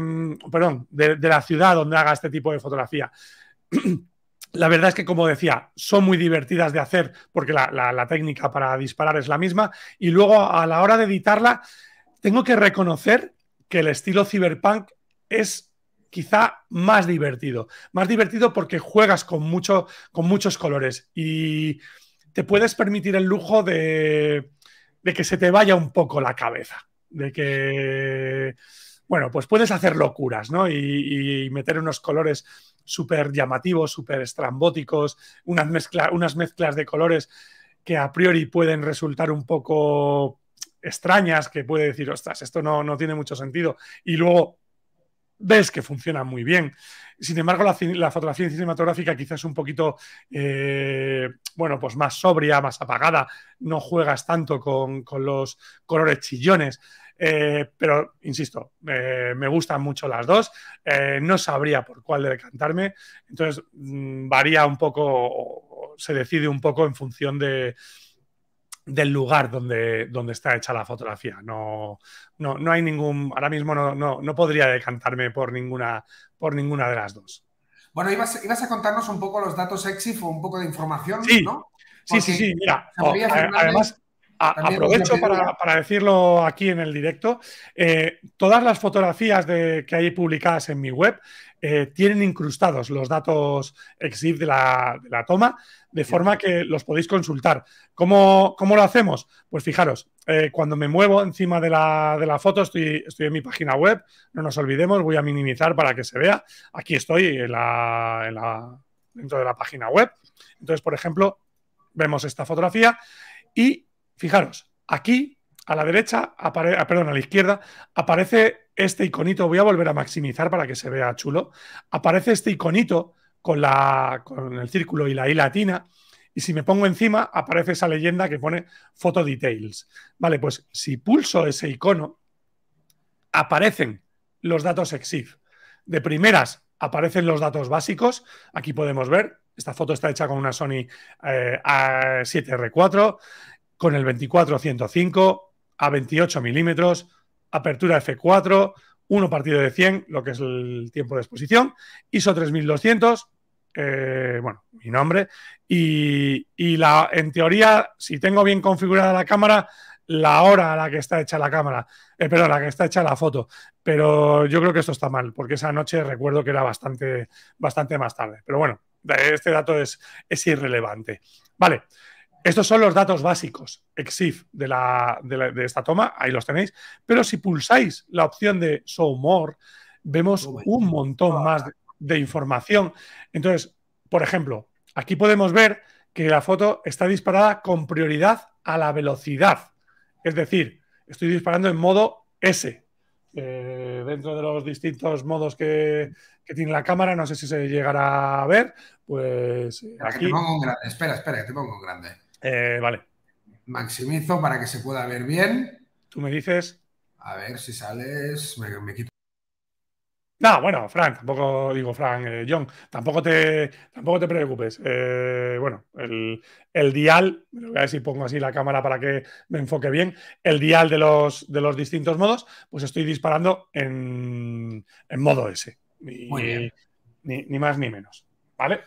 perdón, de, la ciudad donde haga este tipo de fotografía. La verdad es que, como decía, son muy divertidas de hacer porque la, la técnica para disparar es la misma y luego a la hora de editarla, tengo que reconocer que el estilo cyberpunk es quizá más divertido. Más divertido porque juegas con, mucho, con muchos colores y te puedes permitir el lujo de, que se te vaya un poco la cabeza, de que, bueno, pues puedes hacer locuras, ¿no? Y, meter unos colores súper llamativos, súper estrambóticos, unas, unas mezclas de colores que a priori pueden resultar un poco extrañas, que puede decir, ostras, esto no, no tiene mucho sentido, y luego ves que funciona muy bien. Sin embargo, la, fotografía cinematográfica quizás un poquito, eh, bueno, pues más sobria, más apagada, no juegas tanto con, los colores chillones. Eh, pero, insisto, me gustan mucho las dos. Eh, no sabría por cuál decantarme. Entonces, mm, varía un poco, se decide un poco en función de, del lugar donde, donde está hecha la fotografía. No, no, hay ningún. Ahora mismo no, no, podría decantarme por ninguna, por ninguna de las dos. Bueno, ibas, ibas a contarnos un poco los datos EXIF o un poco de información, ¿no? sí, sí, sí, mira. Eh, además, aprovecho para, decirlo aquí en el directo. Eh, todas las fotografías de, que hay publicadas en mi web eh, tienen incrustados los datos EXIF de la, toma, de forma que los podéis consultar. ¿Cómo, lo hacemos? Pues fijaros, eh, cuando me muevo encima de la, foto, estoy, estoy, en mi página web, no nos olvidemos, voy a minimizar para que se vea. Aquí estoy en la, dentro de la página web. Entonces, por ejemplo, vemos esta fotografía y fijaros, aquí a la derecha, ah, perdón, a la izquierda, aparece este iconito, voy a volver a maximizar para que se vea chulo, aparece este iconito con, la, con el círculo y la I latina, y si me pongo encima aparece esa leyenda que pone Photo Details. Vale, pues si pulso ese icono, aparecen los datos EXIF. De primeras aparecen los datos básicos, aquí podemos ver, esta foto está hecha con una Sony eh, A7R4, con el 24-105, a 28 milímetros, apertura F4, 1 partido de 100, lo que es el tiempo de exposición, ISO 3200, eh, bueno, mi nombre, y, la, en teoría, si tengo bien configurada la cámara, la hora a la que está hecha la cámara, eh, perdón, a la que está hecha la foto, pero yo creo que esto está mal, porque esa noche recuerdo que era bastante, bastante más tarde, pero bueno, este dato es, es irrelevante. Vale, estos son los datos básicos, EXIF, de, la, de, esta toma, ahí los tenéis. Pero si pulsáis la opción de Show More, vemos oh, un montón más de, información. Entonces, por ejemplo, aquí podemos ver que la foto está disparada con prioridad a la velocidad. Es decir, estoy disparando en modo S. Eh, dentro de los distintos modos que, tiene la cámara, no sé si se llegará a ver, pues... Eh, aquí... Espera, espera, que te pongo un grande. Eh, vale. Maximizo para que se pueda ver bien. Tú me dices. A ver si sales. Me, quito. No, bueno, Frank, tampoco digo Frank, eh, John, tampoco te, tampoco te preocupes. Eh, bueno, el, dial, voy a ver si pongo así la cámara para que me enfoque bien, el dial de los, de los distintos modos, pues estoy disparando en, en modo S, ni, ni, ni, más ni menos. ¿Vale?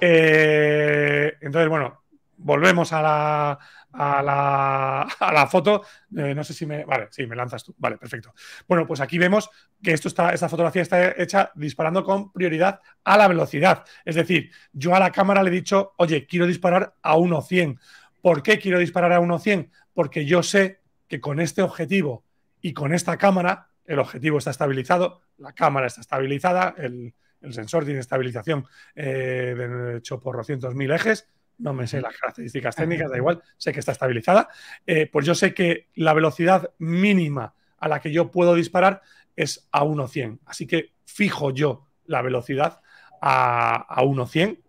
entonces, bueno, volvemos a la, foto. Eh, no sé si me. Vale, sí, me lanzas tú. Vale, perfecto. Bueno, pues aquí vemos que esto está, esta fotografía está hecha disparando con prioridad a la velocidad. Es decir, yo a la cámara le he dicho, oye, quiero disparar a 1.100. ¿Por qué quiero disparar a 1.100? Porque yo sé que con este objetivo y con esta cámara, el objetivo está estabilizado, la cámara está estabilizada, el, sensor tiene estabilización eh, hecho por 200.000 ejes no me sé mm. las características técnicas, da ah. igual, sé que está estabilizada, eh, pues yo sé que la velocidad mínima a la que yo puedo disparar es a 1.100. Así que fijo yo la velocidad a, a 1.100.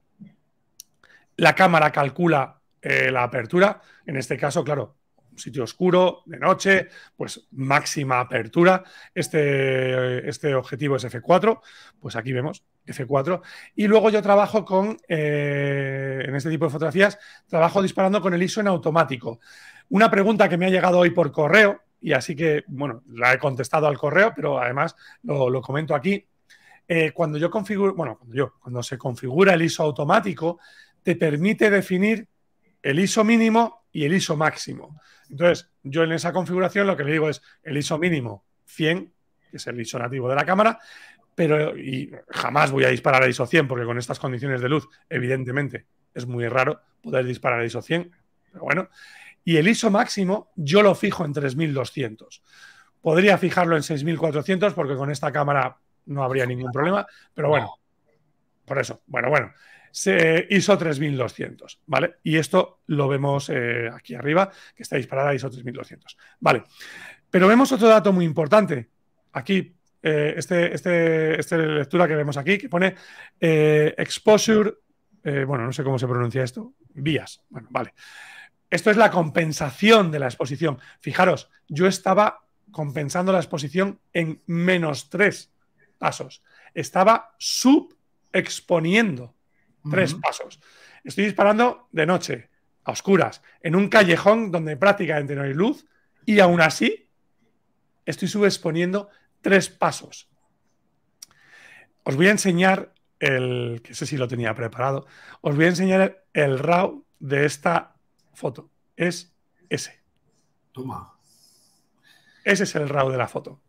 La cámara calcula eh, la apertura. En este caso, claro, sitio oscuro, de noche, pues máxima apertura. Este, este objetivo es F4, pues aquí vemos F4. Y luego yo trabajo con, eh, en este tipo de fotografías, trabajo disparando con el ISO en automático. Una pregunta que me ha llegado hoy por correo, y así que, bueno, la he contestado al correo, pero además lo, comento aquí. Eh, cuando yo configuro, bueno, cuando yo, cuando se configura el ISO automático, te permite definir el ISO mínimo y el ISO máximo. Entonces, yo en esa configuración lo que le digo es el ISO mínimo 100, que es el ISO nativo de la cámara, pero y jamás voy a disparar a ISO 100 porque con estas condiciones de luz, evidentemente, es muy raro poder disparar a ISO 100, pero bueno. Y el ISO máximo yo lo fijo en 3200. Podría fijarlo en 6400 porque con esta cámara no habría ningún problema, pero bueno, por eso, bueno, bueno, se ISO 3200, ¿vale? Y esto lo vemos eh, aquí arriba, que está disparada ISO 3200, ¿vale? Pero vemos otro dato muy importante. Aquí, eh, este, este, esta lectura que vemos aquí, que pone eh, exposure, bueno, no sé cómo se pronuncia esto, vías, bueno, vale. Esto es la compensación de la exposición. Fijaros, yo estaba compensando la exposición en menos tres pasos. Estaba sub exponiendo. Tres pasos. Estoy disparando de noche, a oscuras, en un callejón donde prácticamente no hay luz y aún así estoy subexponiendo tres pasos. Os voy a enseñar el, que sé si lo tenía preparado, os voy a enseñar el, el RAW de esta foto. Es ese. Toma. Ese es el RAW de la foto.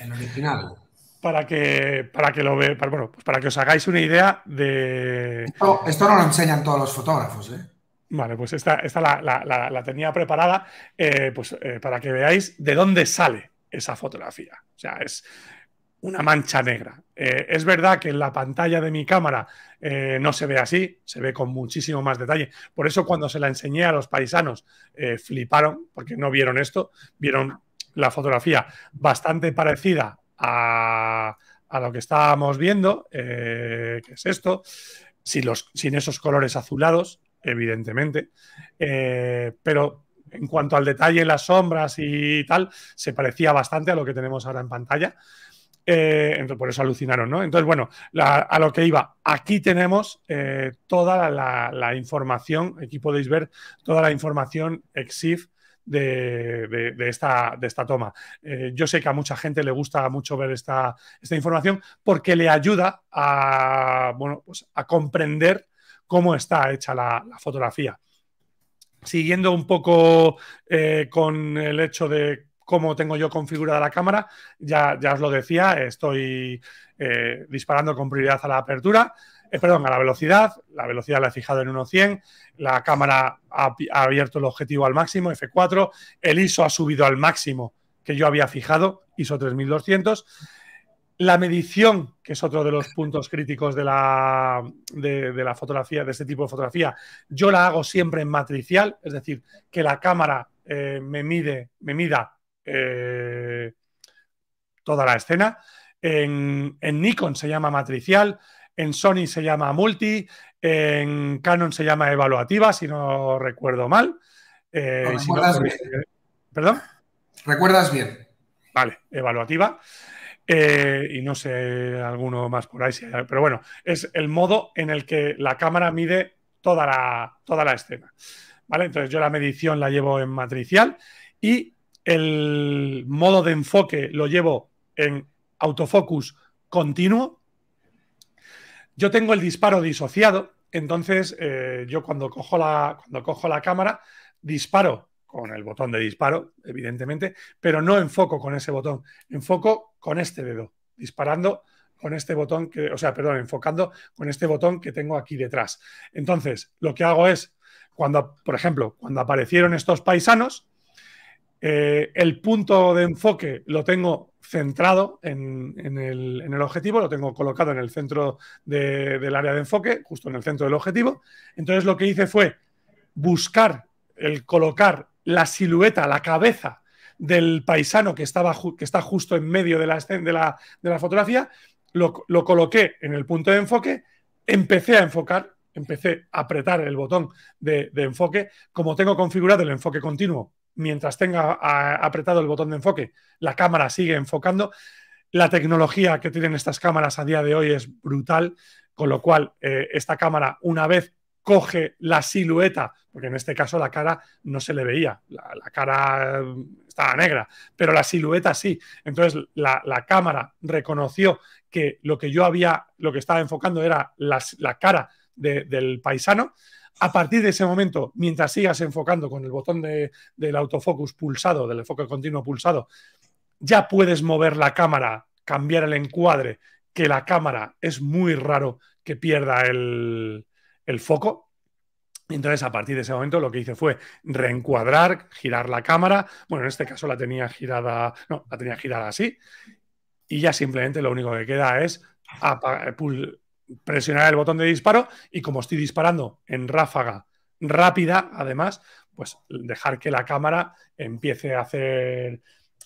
El original para que, para que lo ve, para, bueno, pues para que os hagáis una idea de. Esto, no lo enseñan todos los fotógrafos, ¿eh? Vale, pues esta, la, tenía preparada eh, pues, eh, para que veáis de dónde sale esa fotografía. O sea, es una mancha negra. es verdad que en la pantalla de mi cámara no se ve así, se ve con muchísimo más detalle. Por eso cuando se la enseñé a los paisanos fliparon porque no vieron esto, vieron la fotografía bastante parecida a, lo que estábamos viendo, eh, que es esto, sin, los, sin esos colores azulados, evidentemente, eh, pero en cuanto al detalle, las sombras y tal, se parecía bastante a lo que tenemos ahora en pantalla. Eh, por eso alucinaron, ¿no? Entonces, bueno, a lo que iba, aquí tenemos toda la, la, información, aquí podéis ver toda la información EXIF de, esta, toma. Eh, yo sé que a mucha gente le gusta mucho ver esta, información porque le ayuda a, bueno, pues a comprender cómo está hecha la, fotografía. Siguiendo un poco eh, con el hecho de cómo tengo yo configurada la cámara. Ya, os lo decía, estoy eh, disparando con prioridad a la apertura. Eh, perdón, a la velocidad, la velocidad la he fijado en 1.100, la cámara ha, abierto el objetivo al máximo, F4, el ISO ha subido al máximo que yo había fijado, ISO 3200, la medición, que es otro de los puntos críticos de la, fotografía, de este tipo de fotografía, yo la hago siempre en matricial, es decir, que la cámara eh, me mide, me mida eh, toda la escena. En, en, Nikon se llama matricial, en Sony se llama multi, en Canon se llama evaluativa, si no recuerdo mal. Eh, pues, eh, ¿Perdón? Recuerdas bien. Vale, evaluativa. Eh, y no sé alguno más por ahí, pero bueno, es el modo en el que la cámara mide toda la, toda la escena. ¿Vale? Entonces yo la medición la llevo en matricial y el modo de enfoque lo llevo en autofocus continuo, yo tengo el disparo disociado, entonces eh, yo cuando cojo, la, cuando cojo la cámara disparo con el botón de disparo, evidentemente, pero no enfoco con ese botón, enfoco con este dedo, disparando con este botón que, o sea, perdón, enfocando con este botón que tengo aquí detrás. Entonces, lo que hago es, cuando, por ejemplo, cuando aparecieron estos paisanos, eh, el punto de enfoque lo tengo centrado en, el, objetivo, lo tengo colocado en el centro del área de enfoque, justo en el centro del objetivo. Entonces lo que hice fue buscar el colocar la silueta, la cabeza del paisano que, estaba que está justo en medio de la, fotografía, lo, coloqué en el punto de enfoque, empecé a enfocar empecé a apretar el botón de, enfoque, como tengo configurado el enfoque continuo mientras tenga apretado el botón de enfoque, la cámara sigue enfocando. La tecnología que tienen estas cámaras a día de hoy es brutal, con lo cual eh, esta cámara una vez coge la silueta, porque en este caso la cara no se le veía, la, cara mm, estaba negra, pero la silueta sí. Entonces la, cámara reconoció que lo que yo había, lo que estaba enfocando era la cara del paisano. A partir de ese momento, mientras sigas enfocando con el botón del autofocus pulsado, del enfoque continuo pulsado, ya puedes mover la cámara, cambiar el encuadre, que la cámara es muy raro que pierda el, foco, entonces, a partir de ese momento, lo que hice fue reencuadrar, girar la cámara. Bueno, en este caso la tenía girada, no, la tenía girada así. Y ya simplemente lo único que queda es presionar el botón de disparo y como estoy disparando en ráfaga rápida, además, pues dejar que la cámara empiece a hacer,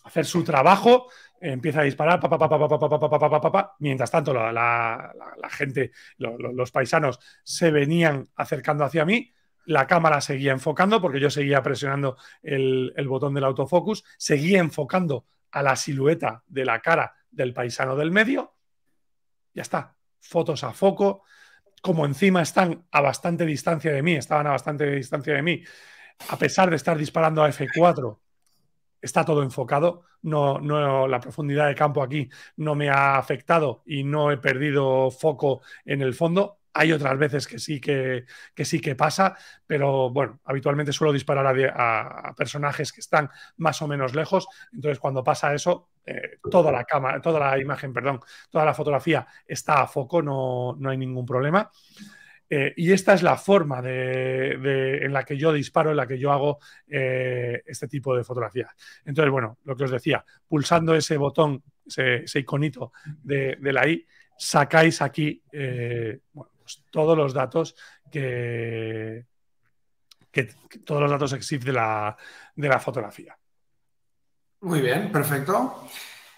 hacer su trabajo, empieza a disparar, pa, pa, pa, mientras tanto la, gente, los paisanos se venían acercando hacia mí, la cámara seguía enfocando porque yo seguía presionando el, el botón del autofocus, seguía enfocando a la silueta de la cara del paisano del medio, ya está, fotos a foco, como encima están a bastante distancia de mí, estaban a bastante distancia de mí, a pesar de estar disparando a F4, está todo enfocado, no, no, la profundidad de campo aquí no me ha afectado y no he perdido foco en el fondo, hay otras veces que sí que, sí que pasa, pero bueno, habitualmente suelo disparar a, personajes que están más o menos lejos. Entonces, cuando pasa eso, eh, toda la cámara, toda la imagen, perdón, toda la fotografía está a foco, no, no hay ningún problema. Eh, y esta es la forma de, en la que yo disparo, en la que yo hago eh, este tipo de fotografía. Entonces, bueno, lo que os decía, pulsando ese botón, ese, iconito de, la I, sacáis aquí bueno, pues, todos los datos que, todos los datos existen de la, de la fotografía. Muy bien, perfecto.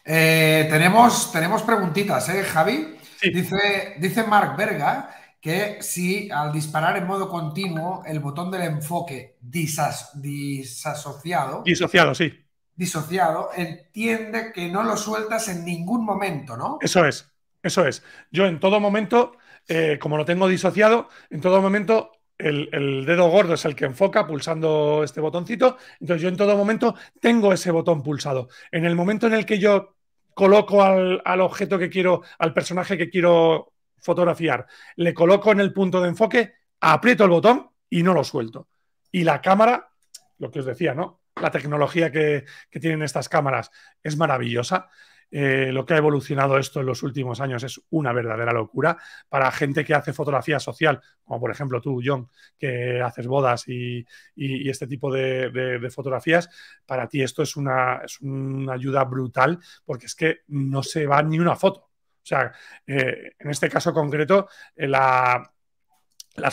Eh, tenemos, tenemos preguntitas, ¿eh, Javi? Dice, dice Mark Berga que si al disparar en modo continuo el botón del enfoque disas, disasociado. Disociado, sí. Disociado, entiende que no lo sueltas en ningún momento, ¿no? Eso es, eso es. Yo en todo momento eh, como lo tengo disociado, en todo momento el, dedo gordo es el que enfoca pulsando este botoncito. Entonces yo en todo momento tengo ese botón pulsado. En el momento en el que yo coloco al, objeto que quiero, al personaje que quiero fotografiar, le coloco en el punto de enfoque, aprieto el botón y no lo suelto. Y la cámara, lo que os decía, ¿no? La tecnología que tienen estas cámaras es maravillosa. Eh, lo que ha evolucionado esto en los últimos años es una verdadera locura. Para gente que hace fotografía social, como por ejemplo tú, John, que haces bodas y, este tipo de, fotografías, para ti esto es una, ayuda brutal porque es que no se va ni una foto. O sea, eh, en este caso concreto, eh, las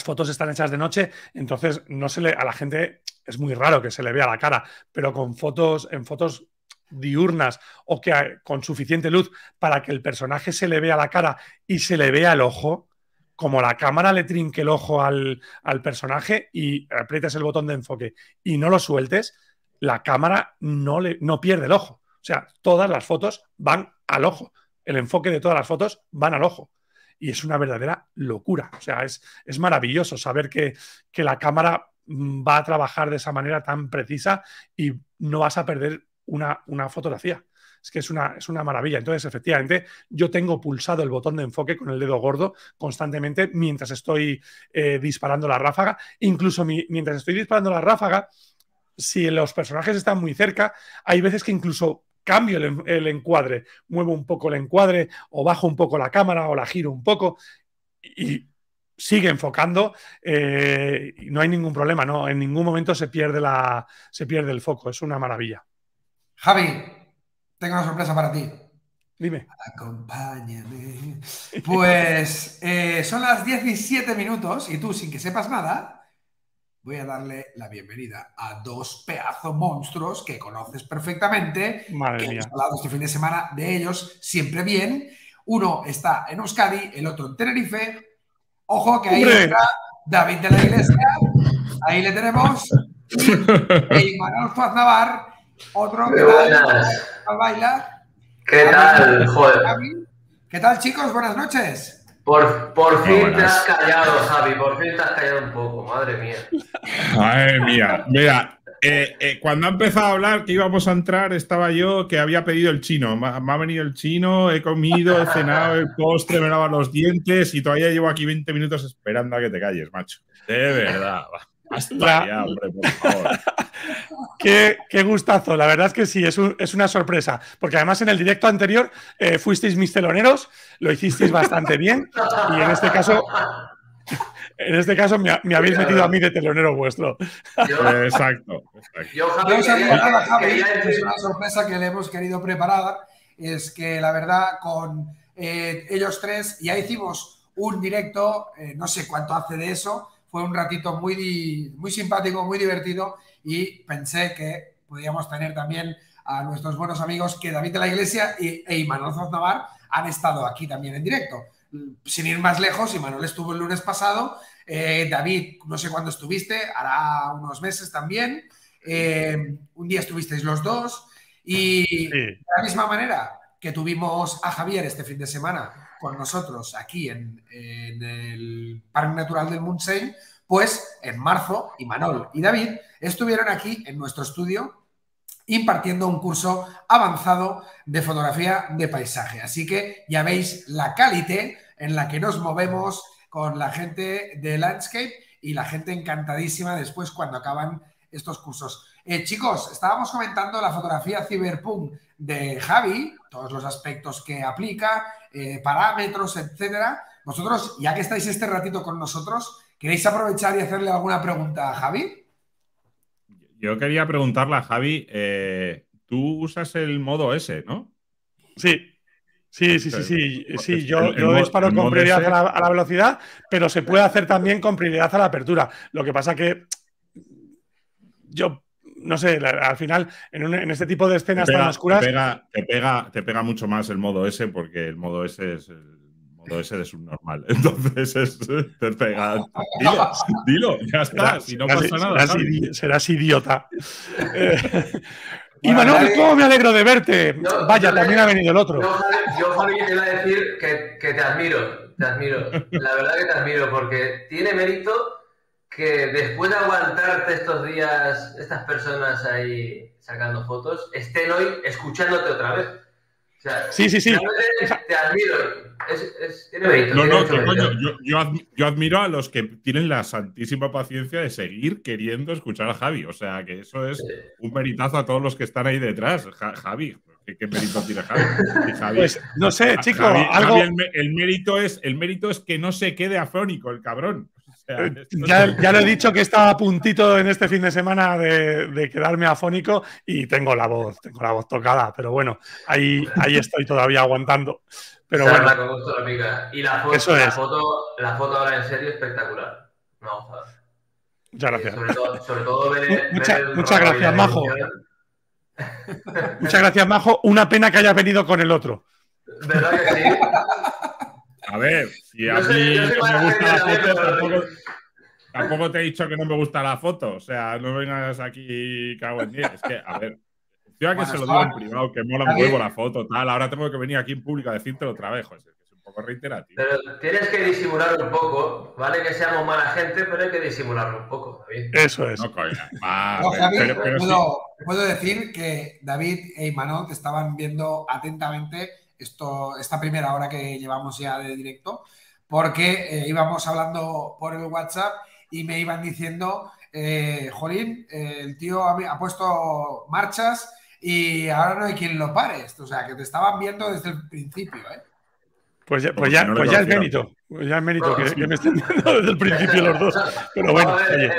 fotos están hechas de noche, entonces no se le, a la gente es muy raro que se le vea la cara, pero con fotos, en fotos diurnas o que ah, con suficiente luz para que el personaje se le vea la cara y se le vea el ojo, como la cámara le trinque el ojo al, personaje y aprietas el botón de enfoque y no lo sueltes, la cámara no, le, no pierde el ojo. O sea, todas las fotos van al ojo. El enfoque de todas las fotos van al ojo. Y es una verdadera locura. O sea, es, es maravilloso saber que, que la cámara mm, va a trabajar de esa manera tan precisa y no vas a perder una, fotografía. Es que es una, es una maravilla. Entonces, efectivamente, yo tengo pulsado el botón de enfoque con el dedo gordo constantemente mientras estoy eh, disparando la ráfaga. Incluso mientras estoy disparando la ráfaga, si los personajes están muy cerca, hay veces que incluso cambio el, encuadre, muevo un poco el encuadre o bajo un poco la cámara o la giro un poco y sigue enfocando. Eh, no hay ningún problema, no, en ningún momento se pierde, la, se pierde el foco, es una maravilla. Javi, tengo una sorpresa para ti. Dime. Acompáñame. Pues eh, son las 17 minutos y tú, sin que sepas nada, voy a darle la bienvenida a dos pedazos monstruos que conoces perfectamente. que hablado este fin de semana de ellos siempre bien. Uno está en Euskadi, el otro en Tenerife. Ojo que ahí está David de la Iglesia. Ahí le tenemos. Y Manuel otro a bailar. ¿Qué tal, joder? ¿Qué tal, chicos? Buenas noches. Por, por fin te has callado, Javi, por fin te has callado un poco, madre mía. Madre mía, mira, eh, eh, cuando ha empezado a hablar que íbamos a entrar, estaba yo que había pedido el chino. Me ha, venido el chino, he comido, he cenado el postre, me lavo los dientes y todavía llevo aquí 20 minutos esperando a que te calles, macho. De verdad. qué, gustazo, la verdad es que sí, es, una sorpresa. Porque además en el directo anterior eh, fuisteis mis teloneros, lo hicisteis bastante bien. Y en este caso, en este caso me, habéis metido a mí de telonero vuestro. exacto, es una sorpresa que le hemos querido preparar. Es que la verdad, con eh, ellos tres, ya hicimos un directo, eh, no sé cuánto hace de eso, fue un ratito muy, muy simpático, muy divertido y pensé que podíamos tener también a nuestros buenos amigos que David de la Iglesia e, Manuel Imanol Zaznavar han estado aquí también en directo. Sin ir más lejos, Manuel estuvo el lunes pasado, eh, David, no sé cuándo estuviste, hará unos meses también, eh, un día estuvisteis los dos y de la misma manera que tuvimos a Javier este fin de semana con nosotros aquí en el Parque Natural del Montseny, pues en marzo y Manol y David estuvieron aquí en nuestro estudio impartiendo un curso avanzado de fotografía de paisaje. Así que ya veis la calité en la que nos movemos con la gente de Landscape y la gente encantadísima después cuando acaban estos cursos. Eh, chicos, estábamos comentando la fotografía ciberpunk de Javi, todos los aspectos que aplica, eh, parámetros, etcétera. Vosotros, ya que estáis este ratito con nosotros, ¿queréis aprovechar y hacerle alguna pregunta a Javi? Yo quería preguntarle a Javi, eh, tú usas el modo S, ¿no? Sí. Sí, sí, sí, sí. yo, disparo con prioridad a la, velocidad, pero se puede hacer también con prioridad a la apertura. Lo que pasa que yo no sé, al final, en, este tipo de escenas tan oscuras. Te pega, te pega, mucho más el modo S, porque el modo S es el modo ese un normal. Entonces es, te pega. Dilo, dilo, ya está, si no pasa nada. Serás, idiota. y Manuel, ¿cómo me alegro de verte? Vaya, también ha venido el otro. Yo, yo Javi, te iba a decir que, que, te admiro, te admiro. La verdad que te admiro, porque tiene mérito que después de aguantarte estos días, estas personas ahí sacando fotos, estén hoy escuchándote otra vez sí, sí, sí. Te admiro. no, no, coño, yo, admiro a los que tienen la santísima paciencia de seguir queriendo escuchar a Javi. O sea, que eso es un meritazo a todos los que están ahí detrás. Javi, ¿qué, qué tiene Javi? Pues, no sé, chico. el, mérito es, el mérito es que no se quede afónico el cabrón. Eh, ya, ya, lo he dicho que estaba a puntito en este fin de semana de, quedarme afónico y tengo la voz, tengo la voz tocada, pero bueno, ahí, estoy todavía aguantando. Pero bueno, y la foto, la, foto, ahora en serio espectacular. Muchas gracias. muchas gracias, Majo. muchas gracias, Majo. Una pena que hayas venido con el otro. ¿Verdad que sí? A ver, si a mí no me gusta la foto, tampoco, ¿eh? tampoco, te he dicho que no me gusta la foto. O sea, no vengas aquí, cago en día. Es que, a ver, yo a que se lo digo en privado, que mola un la foto, tal. Ahora tengo que venir aquí en público a decírtelo otra vez, José. es un poco reiterativo. Pero tienes que disimularlo un poco, ¿vale? Que seamos mala gente, pero hay que disimularlo un poco, David. Eso es. No, coña. pero, puedo, decir que David e Imanol estaban viendo atentamente esto, esta primera hora que llevamos ya de directo, porque eh, íbamos hablando por el WhatsApp y me iban diciendo, eh, Jolín, eh, el tío ha, puesto marchas y ahora no hay quien lo pare. o sea, que te estaban viendo desde el principio, ¿eh? Pues ya, pues ya, pues ya es mérito. Pues ya es mérito que, me estén viendo desde el principio los dos. Pero bueno. Ver,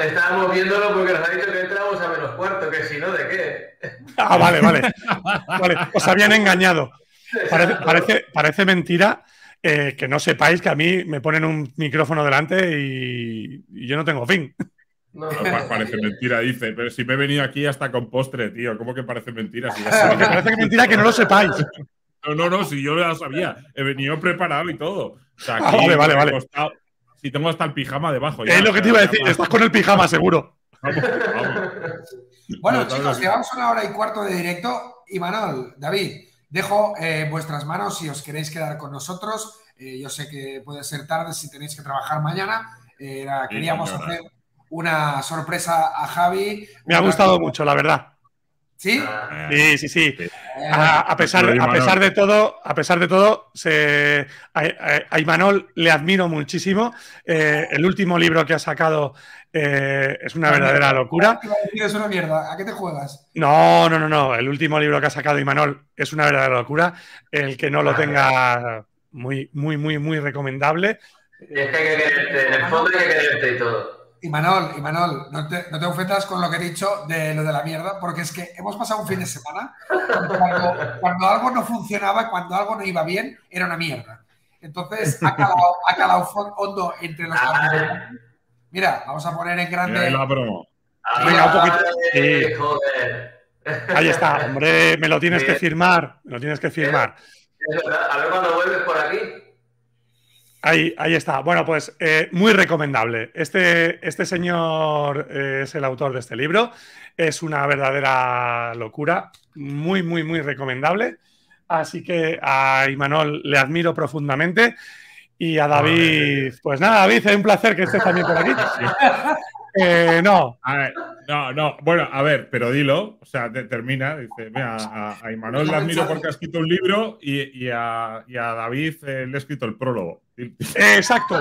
estábamos, viéndolo porque nos ha dicho que entramos a menos cuarto, que si no, ¿de qué? Ah, vale, vale. vale. Os habían engañado. Parece, parece, mentira eh, que no sepáis que a mí me ponen un micrófono delante y, yo no tengo fin. parece mentira, dice, pero si me he venido aquí hasta con postre, tío, ¿cómo que parece mentira? parece mentira que no lo sepáis. No, no, no, si yo lo sabía, he venido preparado y todo. O ah, vale, vale, vale. si tengo hasta el pijama debajo. es lo que te iba a decir, estás con el pijama seguro. Bueno, chicos, llevamos una hora y cuarto de directo. Y Manuel David, Dejo en eh, vuestras manos si os queréis quedar con nosotros. Eh, yo sé que puede ser tarde si tenéis que trabajar mañana. Eh, queríamos hacer una sorpresa a Javi. Me ha gustado mucho, la verdad. ¿Sí? Sí, sí, A, pesar, a, pesar, de todo, a pesar de todo, se, a, Imanol le admiro muchísimo. Eh, el último libro que ha sacado eh, es una verdadera locura. Es una mierda. ¿A qué te juegas? No, no, no, no. El último libro que ha sacado Imanol es una verdadera locura. El que no lo tenga muy, muy, muy, muy recomendable. es que hay que en el fondo hay que quererte y todo. Y Manol, y Manol, no te, no ofendas con lo que he dicho de lo de la mierda, porque es que hemos pasado un fin de semana cuando, algo no funcionaba, cuando algo no iba bien, era una mierda. Entonces ha calado, ha hondo entre los Mira, vamos a poner en grande. Mira, la promo. un poquito. Ahí está, hombre, me lo tienes que firmar. Me lo tienes que firmar. A ver cuando vuelves por aquí. Ahí, ahí está. Bueno, pues eh, muy recomendable. Este, este señor eh, es el autor de este libro. Es una verdadera locura. Muy, muy, muy recomendable. Así que a Imanol le admiro profundamente. Y a David, pues nada, David, es un placer que estés también por aquí. Eh, no. A ver, no, no. Bueno, a ver, pero dilo. O sea, termina. Dice, mira, a, a Imanol le admiro porque ha escrito un libro y, a, David eh, le he escrito el prólogo. Exacto.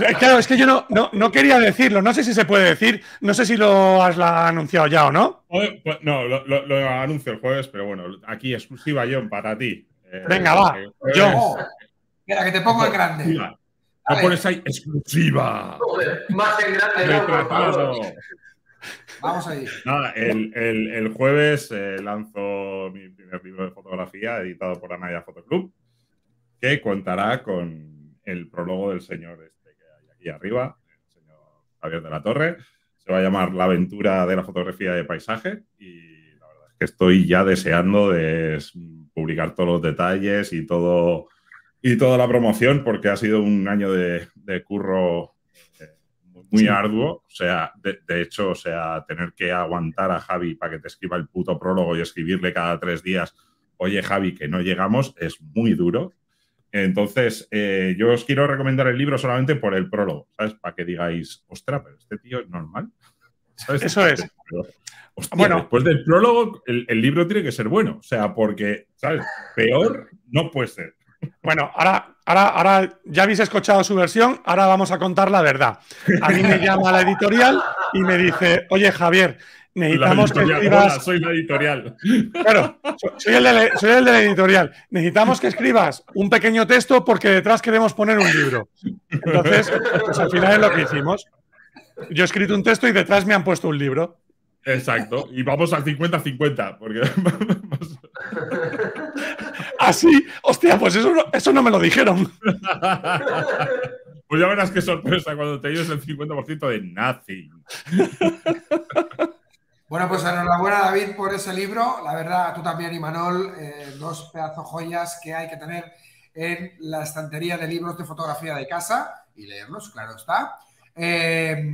Eh, claro, es que yo no, no, quería decirlo. No sé si se puede decir. No sé si lo has anunciado ya o no. Pues, no, lo, anuncio el jueves, pero bueno, aquí exclusiva, John, para ti. Venga, va. Yo. Mira, que te pongo el grande. No pones ahí exclusiva. más en grande. Vamos ahí. Nada, el, jueves eh, lanzo mi primer libro de fotografía editado por Anaya Fotoclub, que contará con el prólogo del señor este que hay aquí arriba, el señor Javier de la Torre. Se va a llamar La aventura de la fotografía de paisaje y la verdad es que estoy ya deseando de publicar todos los detalles y todo y toda la promoción, porque ha sido un año de, curro eh, muy arduo. O sea, de, hecho, o sea, tener que aguantar a Javi para que te escriba el puto prólogo y escribirle cada tres días, oye Javi, que no llegamos, es muy duro. Entonces, eh, yo os quiero recomendar el libro solamente por el prólogo, ¿sabes? Para que digáis, ostra, pero este tío es normal. Eso es. bueno, después del prólogo, el, el libro tiene que ser bueno. O sea, porque, ¿sabes? Peor no puede ser. Bueno, ahora, ahora, ahora ya habéis escuchado su versión, ahora vamos a contar la verdad. A mí me llama la editorial y me dice, oye Javier, necesitamos que escribas... soy la editorial. Claro, soy el, de, la editorial. Necesitamos que escribas un pequeño texto porque detrás queremos poner un libro. Entonces, pues al final es lo que hicimos. Yo he escrito un texto y detrás me han puesto un libro. Exacto. Y vamos al 50-50. Porque... Así, ah, hostia, pues eso no, eso no me lo dijeron. Pues ya verás qué sorpresa cuando te lleves el 50% de nothing Bueno, pues enhorabuena David por ese libro. La verdad, tú también, y Manol, eh, dos pedazos joyas que hay que tener en la estantería de libros de fotografía de casa y leerlos, claro está. Eh,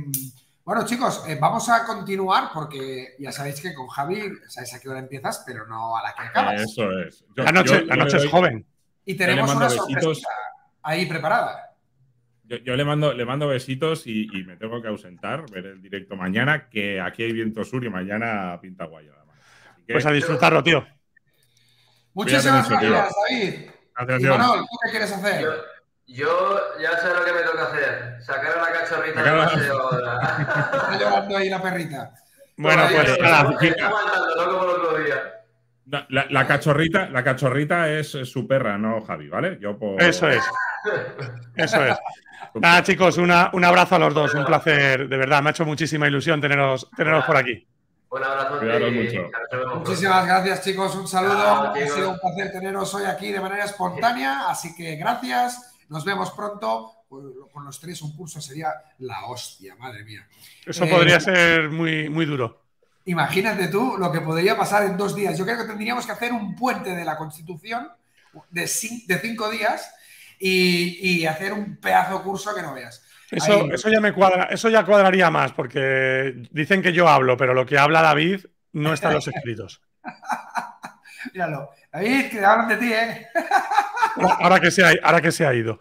bueno, chicos, eh, vamos a continuar porque ya sabéis que con Javi sabéis a qué hora empiezas, pero no a la que eh, acabas. eso es. la noche, es joven. Y tenemos una besitos ahí preparada. Yo, le mando, le mando besitos y, me tengo que ausentar, ver el directo mañana, que aquí hay viento sur y mañana pinta guay. Que... Pues a disfrutarlo, tío. Muchísimas gracias, David. Gracias, tío. qué quieres hacer? Yo ya sé lo que me toca hacer. Sacar a la cachorrita del paseo llevando ahí la perrita. Bueno, pues eh, nada. No, otro día. La, cachorrita, la cachorrita es su perra, no Javi, ¿vale? Yo Eso es. Eso es. Nada, chicos, un abrazo a los dos, un placer, de verdad, me ha hecho muchísima ilusión teneros, por aquí. Un abrazo. Muchísimas gracias, chicos. Un saludo. ha sido un placer teneros hoy aquí de manera espontánea. Así que gracias. Nos vemos pronto. Con los tres un curso sería la hostia, madre mía. Eso podría eh, ser muy, muy duro. Imagínate tú lo que podría pasar en dos días. Yo creo que tendríamos que hacer un puente de la Constitución de, cinco días y, hacer un pedazo curso que no veas. Eso, eso, ya me cuadra, eso ya cuadraría más, porque dicen que yo hablo, pero lo que habla David no está en los escritos. Míralo. David, que hablan de ti, ¿eh? Ahora, que se ha, ahora que se ha ido.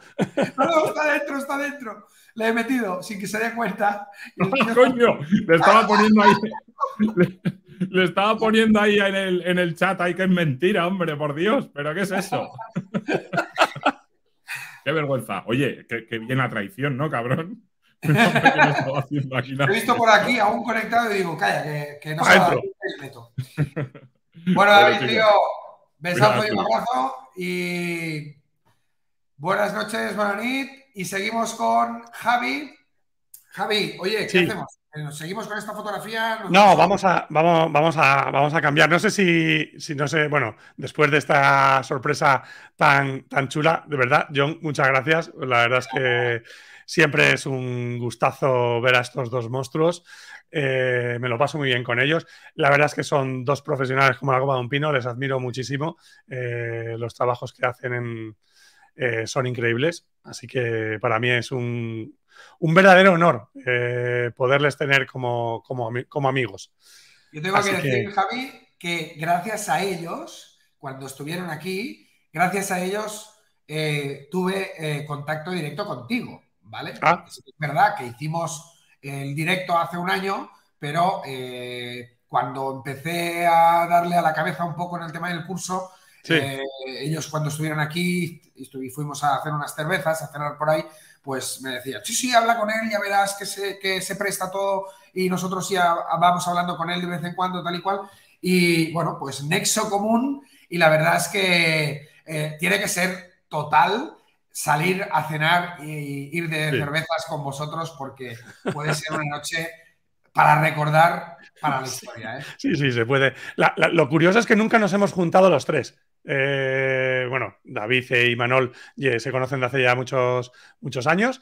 No, no, está dentro, está dentro. Le he metido sin que se dé cuenta. No, coño, le estaba poniendo ahí. Le, estaba poniendo ahí en el, en el chat, ahí que es mentira, hombre, por Dios, pero ¿qué es eso? qué vergüenza. Oye, qué, bien la traición, ¿no, cabrón? No, he visto por aquí a un conectado y digo, calla, que, no se va a Bueno, David, tío, Besazo y abrazo y buenas noches, Maranit. Y seguimos con Javi. Javi, oye, ¿qué hacemos? Eh, ¿Nos seguimos con esta fotografía? No, vamos, a, vamos, vamos, a, vamos a cambiar. No sé si, si, no sé, bueno, después de esta sorpresa tan, tan chula, de verdad, John, muchas gracias. La verdad es que siempre es un gustazo ver a estos dos monstruos. Eh, me lo paso muy bien con ellos. La verdad es que son dos profesionales como la Copa de un Pino, les admiro muchísimo. Eh, los trabajos que hacen eh, son increíbles, así que para mí es un, un verdadero honor poderles tener como, amigos. Yo tengo que decir, Javi, que gracias a ellos, cuando estuvieron aquí, gracias a ellos tuve contacto directo contigo, ¿vale? Ah. Es verdad que hicimos el directo hace un año, pero eh, cuando empecé a darle a la cabeza un poco en el tema del curso, eh, ellos cuando estuvieron aquí y fuimos a hacer unas cervezas, a cenar por ahí, pues me decían, sí, sí, habla con él, ya verás que se, presta todo y nosotros ya vamos hablando con él de vez en cuando, tal y cual. Y bueno, pues nexo común y la verdad es que eh, tiene que ser total salir a cenar e ir de cervezas con vosotros porque puede ser una noche para recordar para la historia. ¿eh? Sí, sí, se puede. lo curioso es que nunca nos hemos juntado los tres. Eh, bueno, David eh, y Manol se conocen de hace ya muchos, muchos años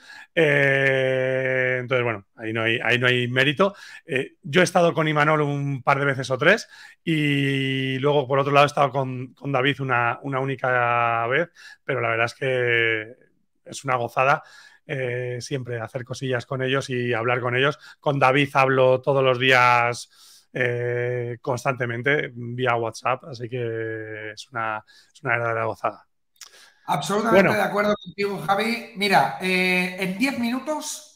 entonces, bueno, ahí no hay, ahí no hay mérito. Eh, yo he estado con Imanol un par de veces o tres y luego, por otro lado, he estado con, David una, única vez, pero la verdad es que es una gozada. Eh, siempre hacer cosillas con ellos y hablar con ellos. Con David hablo todos los días eh, constantemente vía WhatsApp, así que es una, verdadera gozada. Absolutamente de acuerdo contigo, Javi. Mira, en diez minutos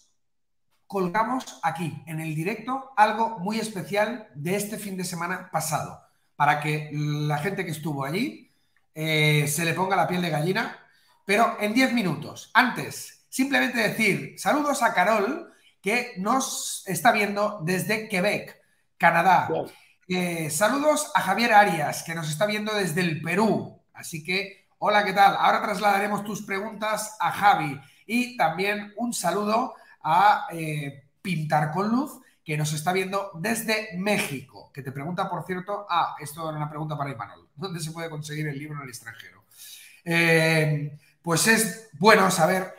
colgamos aquí, en el directo, algo muy especial de este fin de semana pasado, para que la gente que estuvo allí eh, se le ponga la piel de gallina, pero en diez minutos. Antes, simplemente decir saludos a Carol, que nos está viendo desde Quebec, Canadá. Eh, saludos a Javier Arias, que nos está viendo desde el Perú. Así que, hola, ¿qué tal? Ahora trasladaremos tus preguntas a Javi. Y también un saludo a eh, Pintar con Luz, que nos está viendo desde México, que te pregunta, por cierto, ah, esto era una pregunta para Imanol, ¿dónde se puede conseguir el libro en el extranjero? Eh, pues es bueno saber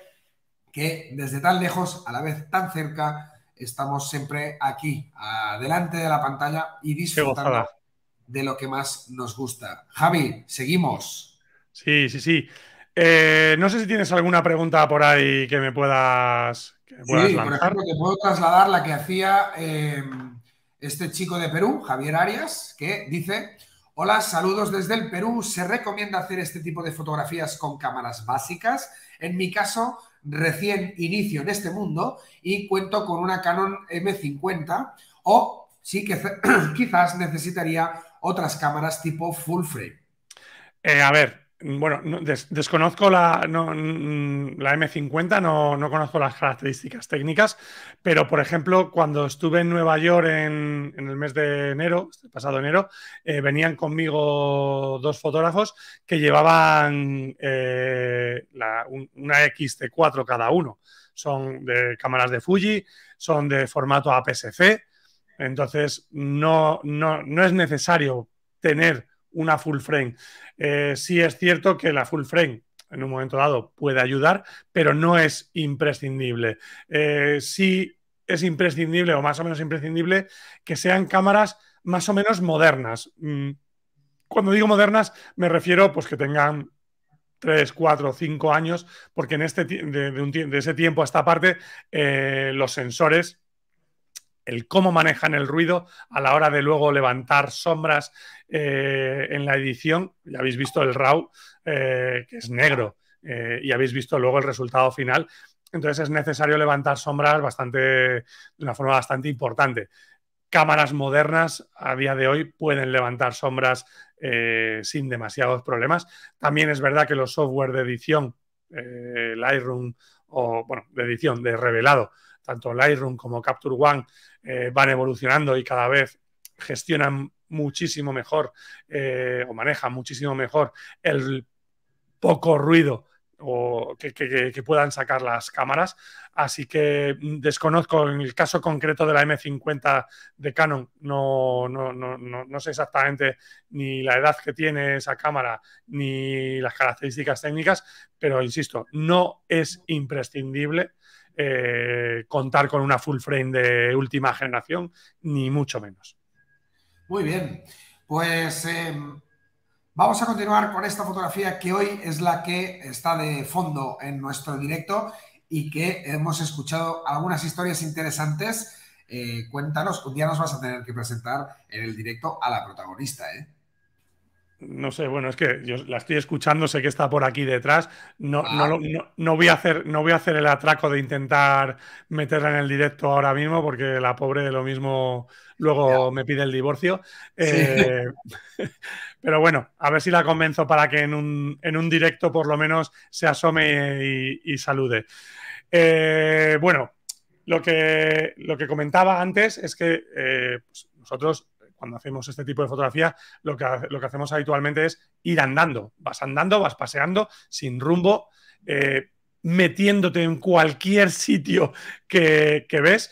que desde tan lejos, a la vez tan cerca, estamos siempre aquí, delante de la pantalla y disfrutando de lo que más nos gusta. Javi, seguimos. Sí, sí, sí. Eh, no sé si tienes alguna pregunta por ahí que me puedas sí, por ejemplo, te puedo trasladar la que hacía em, este chico de Perú, Javier Arias, que dice, hola, saludos desde el Perú, se recomienda hacer este tipo de fotografías con cámaras básicas. En mi caso, recién inicio en este mundo y cuento con una Canon M50 o sí que quizás necesitaría otras cámaras tipo full frame. Eh, a ver, bueno, desconozco la, M50, no, conozco las características técnicas, pero por ejemplo, cuando estuve en Nueva York en, el mes de enero, pasado enero, eh, venían conmigo dos fotógrafos que llevaban eh, una la, una XT4 cada uno. Son de cámaras de Fuji, son de formato APS-C, entonces no es necesario tener una full frame. Eh, sí es cierto que la full frame en un momento dado puede ayudar, pero no es imprescindible. Eh, sí es imprescindible o más o menos imprescindible que sean cámaras más o menos modernas. Mm, cuando digo modernas me refiero pues que tengan 3, 4, 5 años, porque en este, de, ese tiempo a esta parte eh, los sensores el cómo manejan el ruido a la hora de luego levantar sombras eh, en la edición. Ya habéis visto el RAW, eh, que es negro, eh, y habéis visto luego el resultado final. Entonces es necesario levantar sombras bastante, de una forma bastante importante. Cámaras modernas a día de hoy pueden levantar sombras sin demasiados problemas. También es verdad que los software de edición, Lightroom o, bueno, de edición, de revelado, tanto Lightroom como Capture One eh, van evolucionando y cada vez gestionan muchísimo mejor eh, o manejan muchísimo mejor el poco ruido o que, puedan sacar las cámaras. Así que desconozco en el caso concreto de la M50 de Canon, no, no, no, sé exactamente ni la edad que tiene esa cámara ni las características técnicas, pero insisto, no es imprescindible eh, contar con una full frame de última generación, ni mucho menos. Muy bien, pues em, vamos a continuar con esta fotografía que hoy es la que está de fondo en nuestro directo y que hemos escuchado algunas historias interesantes. Eh, cuéntanos, un día nos vas a tener que presentar en el directo a la protagonista, ¿eh? No sé, bueno, es que yo la estoy escuchando, sé que está por aquí detrás. No, no, no, voy a hacer, no voy a hacer el atraco de intentar meterla en el directo ahora mismo, porque la pobre de lo mismo luego me pide el divorcio. Eh, pero bueno, a ver si la convenzo para que en un, en un directo por lo menos se asome y, salude. Eh, bueno, lo que, lo que comentaba antes es que eh, pues nosotros cuando hacemos este tipo de fotografía, lo que, hacemos habitualmente es ir andando. Vas andando, vas paseando, sin rumbo, eh, metiéndote en cualquier sitio que, ves.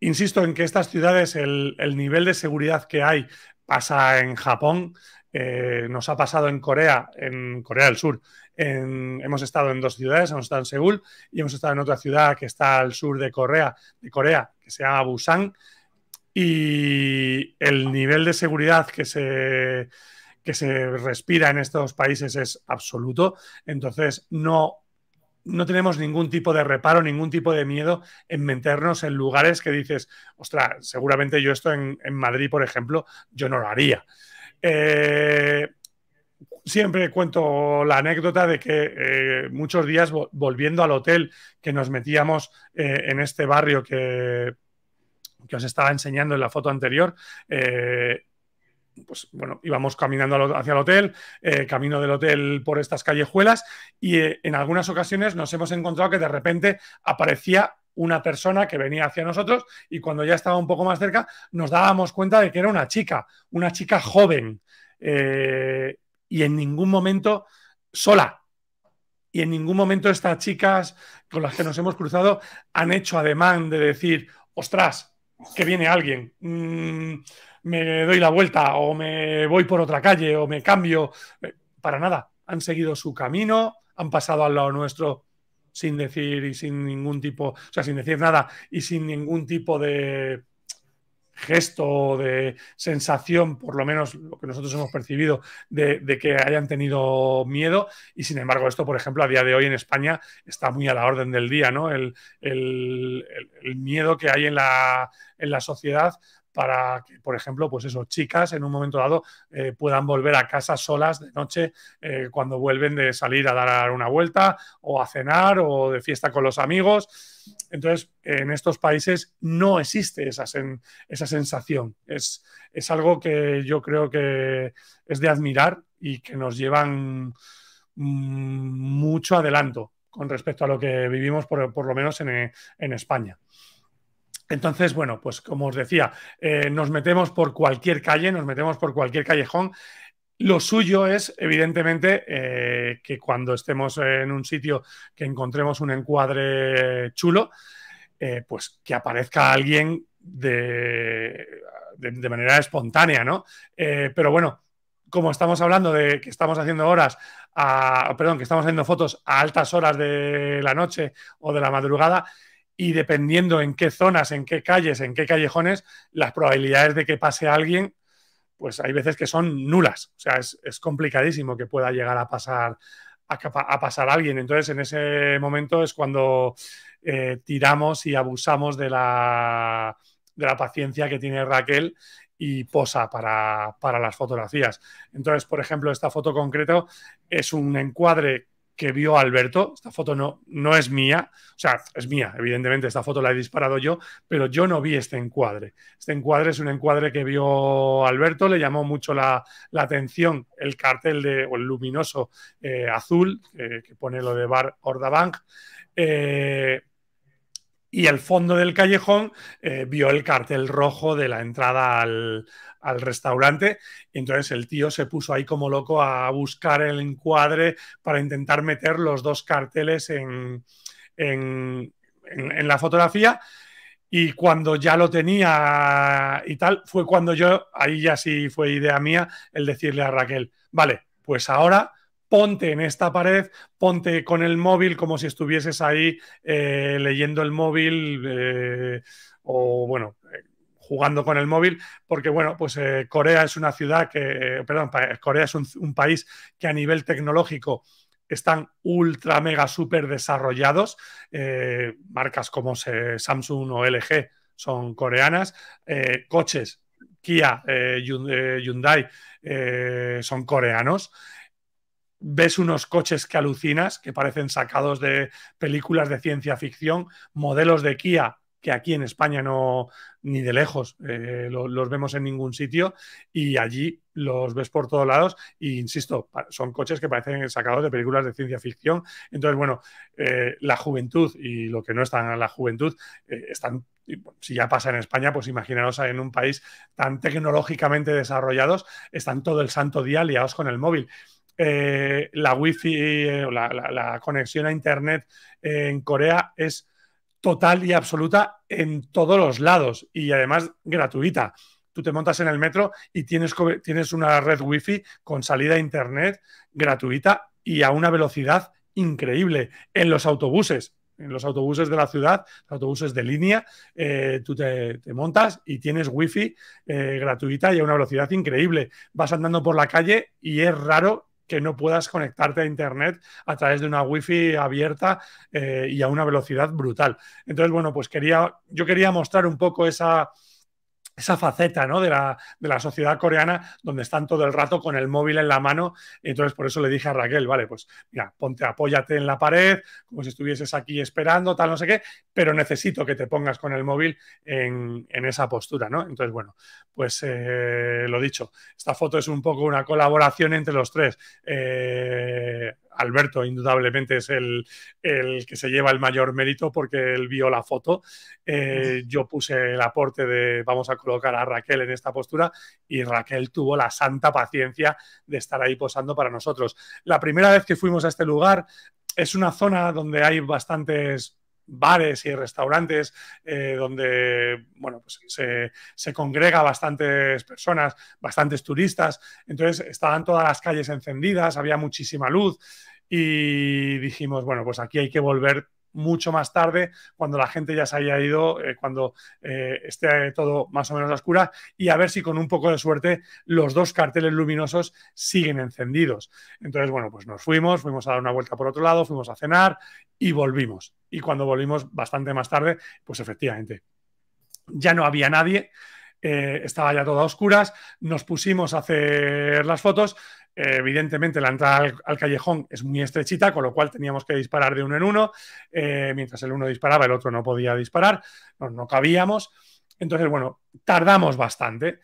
Insisto en que estas ciudades, el, nivel de seguridad que hay pasa en Japón, eh, nos ha pasado en Corea, en Corea del Sur. hemos estado en dos ciudades, hemos estado en Seúl y hemos estado en otra ciudad que está al sur de Corea, de Corea que se llama Busan, y el nivel de seguridad que se, se respira en estos países es absoluto. Entonces, no, no tenemos ningún tipo de reparo, ningún tipo de miedo en meternos en lugares que dices, ostras, seguramente yo esto en, Madrid, por ejemplo, yo no lo haría. Eh, siempre cuento la anécdota de que eh, muchos días volviendo al hotel que nos metíamos eh, en este barrio que que os estaba enseñando en la foto anterior, eh, pues bueno, íbamos caminando hacia el hotel, eh, camino del hotel por estas callejuelas y eh, en algunas ocasiones nos hemos encontrado que de repente aparecía una persona que venía hacia nosotros y cuando ya estaba un poco más cerca nos dábamos cuenta de que era una chica, una chica joven y en ningún momento sola. Y en ningún momento estas chicas con las que nos hemos cruzado han hecho ademán de decir, ostras, que viene alguien, mm, me doy la vuelta o me voy por otra calle o me cambio. Eh, para nada, han seguido su camino, han pasado al lado nuestro sin decir y sin ningún tipo, o sea, sin decir nada y sin ningún tipo de, gesto de sensación, por lo menos lo que nosotros hemos percibido, de, que hayan tenido miedo. Y sin embargo, esto, por ejemplo, a día de hoy en España está muy a la orden del día, ¿no? El, el miedo que hay en la, en la sociedad para que, por ejemplo, pues eso, chicas en un momento dado eh, puedan volver a casa solas de noche eh, cuando vuelven de salir a dar una vuelta o a cenar o de fiesta con los amigos. Entonces, en estos países no existe esa, sensación. Es, algo que yo creo que es de admirar y que nos llevan mm, mucho adelanto con respecto a lo que vivimos, por, lo menos en, en España. Entonces, bueno, pues como os decía, eh, nos metemos por cualquier calle, nos metemos por cualquier callejón. Lo suyo es, evidentemente, eh, que cuando estemos en un sitio que encontremos un encuadre chulo, eh, pues que aparezca alguien de, manera espontánea, ¿no? pero bueno, como estamos hablando de que estamos haciendo horas, a, perdón, que estamos haciendo fotos a altas horas de la noche o de la madrugada, y dependiendo en qué zonas, en qué calles, en qué callejones, las probabilidades de que pase alguien, pues hay veces que son nulas. O sea, es, complicadísimo que pueda llegar a pasar a, alguien. Entonces, en ese momento es cuando eh, tiramos y abusamos de la, de la paciencia que tiene Raquel y posa para, las fotografías. Entonces, por ejemplo, esta foto concreta es un encuadre que vio Alberto. Esta foto no, no es mía, o sea, es mía, evidentemente, esta foto la he disparado yo, pero yo no vi este encuadre. Este encuadre es un encuadre que vio Alberto, le llamó mucho la, atención el cartel de, o el luminoso eh, azul que pone lo de Bar Ordabank. Eh, y al fondo del callejón eh, vio el cartel rojo de la entrada al, restaurante. Entonces el tío se puso ahí como loco a buscar el encuadre para intentar meter los dos carteles en, en, en, en la fotografía. Y cuando ya lo tenía y tal, fue cuando yo, ahí ya sí fue idea mía, el decirle a Raquel, vale, pues ahora ponte en esta pared, ponte con el móvil como si estuvieses ahí eh, leyendo el móvil eh, o bueno, eh, jugando con el móvil, porque bueno, pues Corea es una ciudad que, perdón, Corea es un, país que a nivel tecnológico están ultra, mega, súper desarrollados. marcas como Samsung o LG son coreanas. coches, Kia, Hyundai son coreanos ves unos coches que alucinas, que parecen sacados de películas de ciencia ficción, modelos de Kia que aquí en España no, ni de lejos, eh, los vemos en ningún sitio y allí los ves por todos lados e insisto, son coches que parecen sacados de películas de ciencia ficción. Entonces, bueno, eh, la juventud y lo que no están en la juventud eh, están, si ya pasa en España, pues imaginaros en un país tan tecnológicamente desarrollados, están todo el santo día liados con el móvil. Eh, la wifi eh, o la, conexión a internet eh, en Corea es total y absoluta en todos los lados y además gratuita. Tú te montas en el metro y tienes, tienes una red wifi con salida a internet gratuita y a una velocidad increíble. En los autobuses, en los autobuses de la ciudad, autobuses de línea, tú te, montas y tienes wifi gratuita y a una velocidad increíble. Vas andando por la calle y es raro que no puedas conectarte a Internet a través de una wifi abierta eh, y a una velocidad brutal. Entonces, bueno, pues quería, yo quería mostrar un poco esa esa faceta ¿no? de, la, de, la, sociedad coreana donde están todo el rato con el móvil en la mano. Entonces, por eso le dije a Raquel, vale, pues mira, ponte, apóyate en la pared, como si estuvieses aquí esperando, tal, no sé qué, pero necesito que te pongas con el móvil en, en esa postura, ¿no? Entonces, bueno, pues eh, lo dicho, esta foto es un poco una colaboración entre los tres. Eh, Alberto indudablemente es el, que se lleva el mayor mérito porque él vio la foto. Eh, yo puse el aporte de vamos a colocar a Raquel en esta postura y Raquel tuvo la santa paciencia de estar ahí posando para nosotros. La primera vez que fuimos a este lugar es una zona donde hay bastantes bares y restaurantes eh, donde bueno, pues se, congrega bastantes personas, bastantes turistas. Entonces estaban todas las calles encendidas, había muchísima luz y dijimos, bueno, pues aquí hay que volver mucho más tarde, cuando la gente ya se haya ido, eh, cuando eh, esté eh, todo más o menos a oscuras, y a ver si con un poco de suerte los dos carteles luminosos siguen encendidos. Entonces, bueno, pues nos fuimos, fuimos a dar una vuelta por otro lado, fuimos a cenar y volvimos. Y cuando volvimos bastante más tarde, pues efectivamente, ya no había nadie. estaba ya todo a oscuras, nos pusimos a hacer las fotos, evidentemente, la entrada al, callejón es muy estrechita, con lo cual teníamos que disparar de uno en uno. Eh, mientras el uno disparaba, el otro no podía disparar, no, cabíamos. Entonces, bueno, tardamos bastante.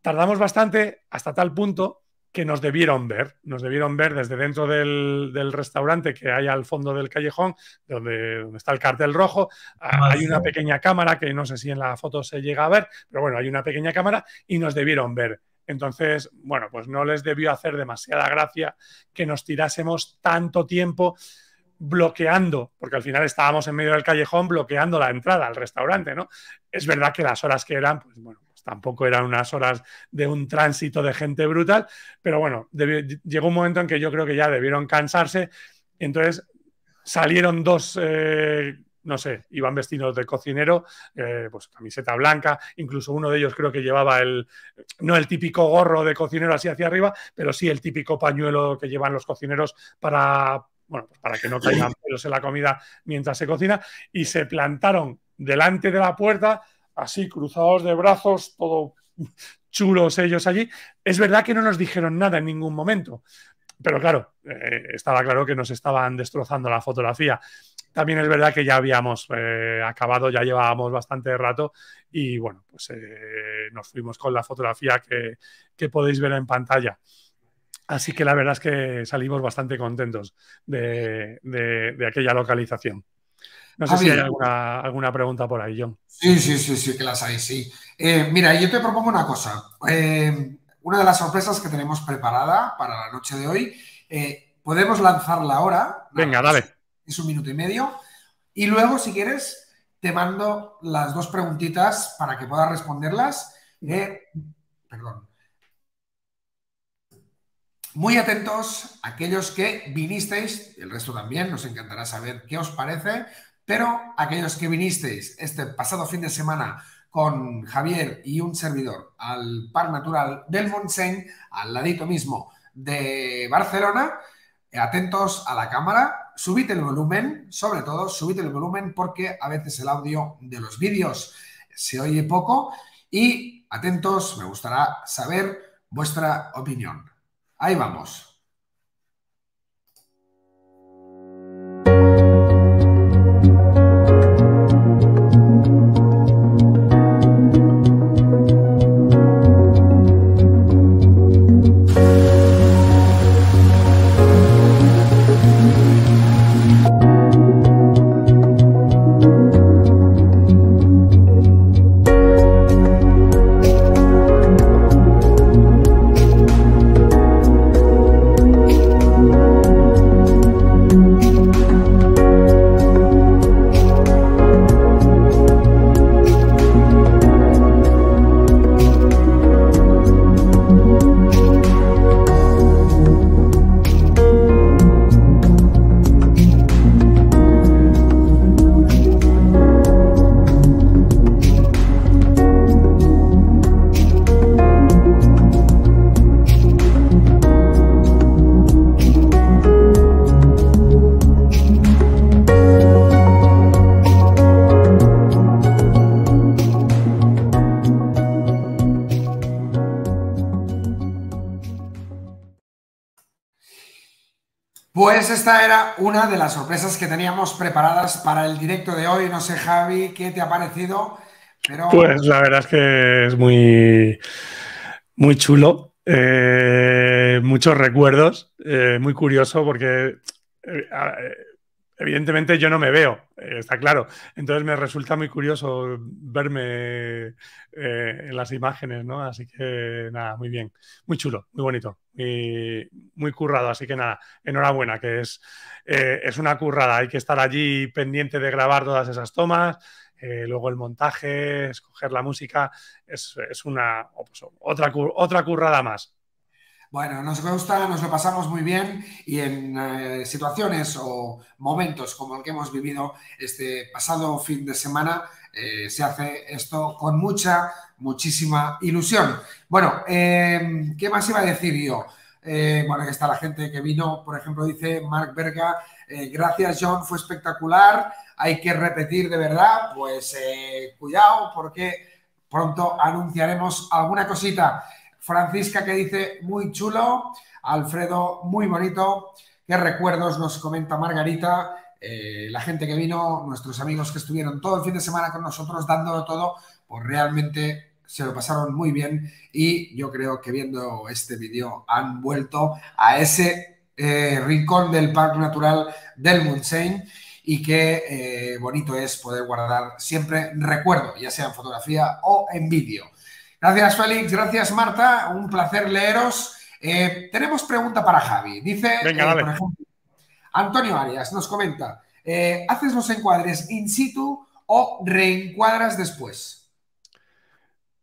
Tardamos bastante hasta tal punto que nos debieron ver. Nos debieron ver desde dentro del, restaurante que hay al fondo del callejón, donde, está el cartel rojo. Ah, hay una pequeña cámara que no sé si en la foto se llega a ver, pero bueno, hay una pequeña cámara y nos debieron ver. Entonces, bueno, pues no les debió hacer demasiada gracia que nos tirásemos tanto tiempo bloqueando, porque al final estábamos en medio del callejón bloqueando la entrada al restaurante, ¿no? Es verdad que las horas que eran, pues bueno, pues tampoco eran unas horas de un tránsito de gente brutal, pero bueno, llegó un momento en que yo creo que ya debieron cansarse, entonces salieron dos eh, no sé, iban vestidos de cocinero, eh, pues camiseta blanca, incluso uno de ellos creo que llevaba el, no el típico gorro de cocinero así hacia arriba, pero sí el típico pañuelo que llevan los cocineros para, bueno, pues para que no caigan pelos en la comida mientras se cocina, y se plantaron delante de la puerta, así cruzados de brazos, todo chulos ellos allí. Es verdad que no nos dijeron nada en ningún momento, pero claro, eh, estaba claro que nos estaban destrozando la fotografía. También es verdad que ya habíamos eh, acabado, ya llevábamos bastante rato y bueno, pues eh, nos fuimos con la fotografía que, podéis ver en pantalla. Así que la verdad es que salimos bastante contentos de, aquella localización. No sé ah, si hay alguna, pregunta por ahí, John. Sí, sí, sí, sí, que las hay, sí. Eh, mira, yo te propongo una cosa. una de las sorpresas que tenemos preparada para la noche de hoy, podemos lanzarla ahora. Venga, dale es un minuto y medio. Y luego, si quieres, te mando las dos preguntitas para que puedas responderlas. Eh, perdón. Muy atentos aquellos que vinisteis, el resto también, nos encantará saber qué os parece, pero aquellos que vinisteis este pasado fin de semana con Javier y un servidor al par Natural del Montseny, al ladito mismo de Barcelona, atentos a la cámara, subid el volumen, sobre todo subid el volumen porque a veces el audio de los vídeos se oye poco y atentos, me gustará saber vuestra opinión. Ahí vamos. una de las sorpresas que teníamos preparadas para el directo de hoy. No sé, Javi, ¿qué te ha parecido? Pero... Pues la verdad es que es muy, muy chulo. Eh, muchos recuerdos. Eh, muy curioso porque eh, evidentemente yo no me veo, eh, está claro. Entonces me resulta muy curioso verme eh, en las imágenes, ¿no? Así que nada, muy bien, muy chulo, muy bonito, muy, muy currado. Así que nada, enhorabuena, que es, eh, es una currada. Hay que estar allí pendiente de grabar todas esas tomas. luego el montaje, escoger la música, es, una pues, otra, otra currada más. Bueno, nos gusta, nos lo pasamos muy bien y en eh, situaciones o momentos como el que hemos vivido este pasado fin de semana, eh, se hace esto con mucha, muchísima ilusión. Bueno, em, ¿qué más iba a decir yo? Eh, bueno, que está la gente que vino, por ejemplo, dice Mark Berga, gracias John, fue espectacular, hay que repetir de verdad, pues cuidado porque pronto anunciaremos alguna cosita. Francisca que dice muy chulo, Alfredo muy bonito, qué recuerdos nos comenta Margarita, eh, la gente que vino, nuestros amigos que estuvieron todo el fin de semana con nosotros dándolo todo, pues realmente se lo pasaron muy bien y yo creo que viendo este vídeo han vuelto a ese eh, rincón del Parque Natural del Munchain, y qué eh, bonito es poder guardar siempre recuerdo, ya sea en fotografía o en vídeo. Gracias, Félix. Gracias, Marta. Un placer leeros. Eh, tenemos pregunta para Javi. Dice, eh, Antonio Arias nos comenta, eh, ¿haces los encuadres in situ o reencuadras después?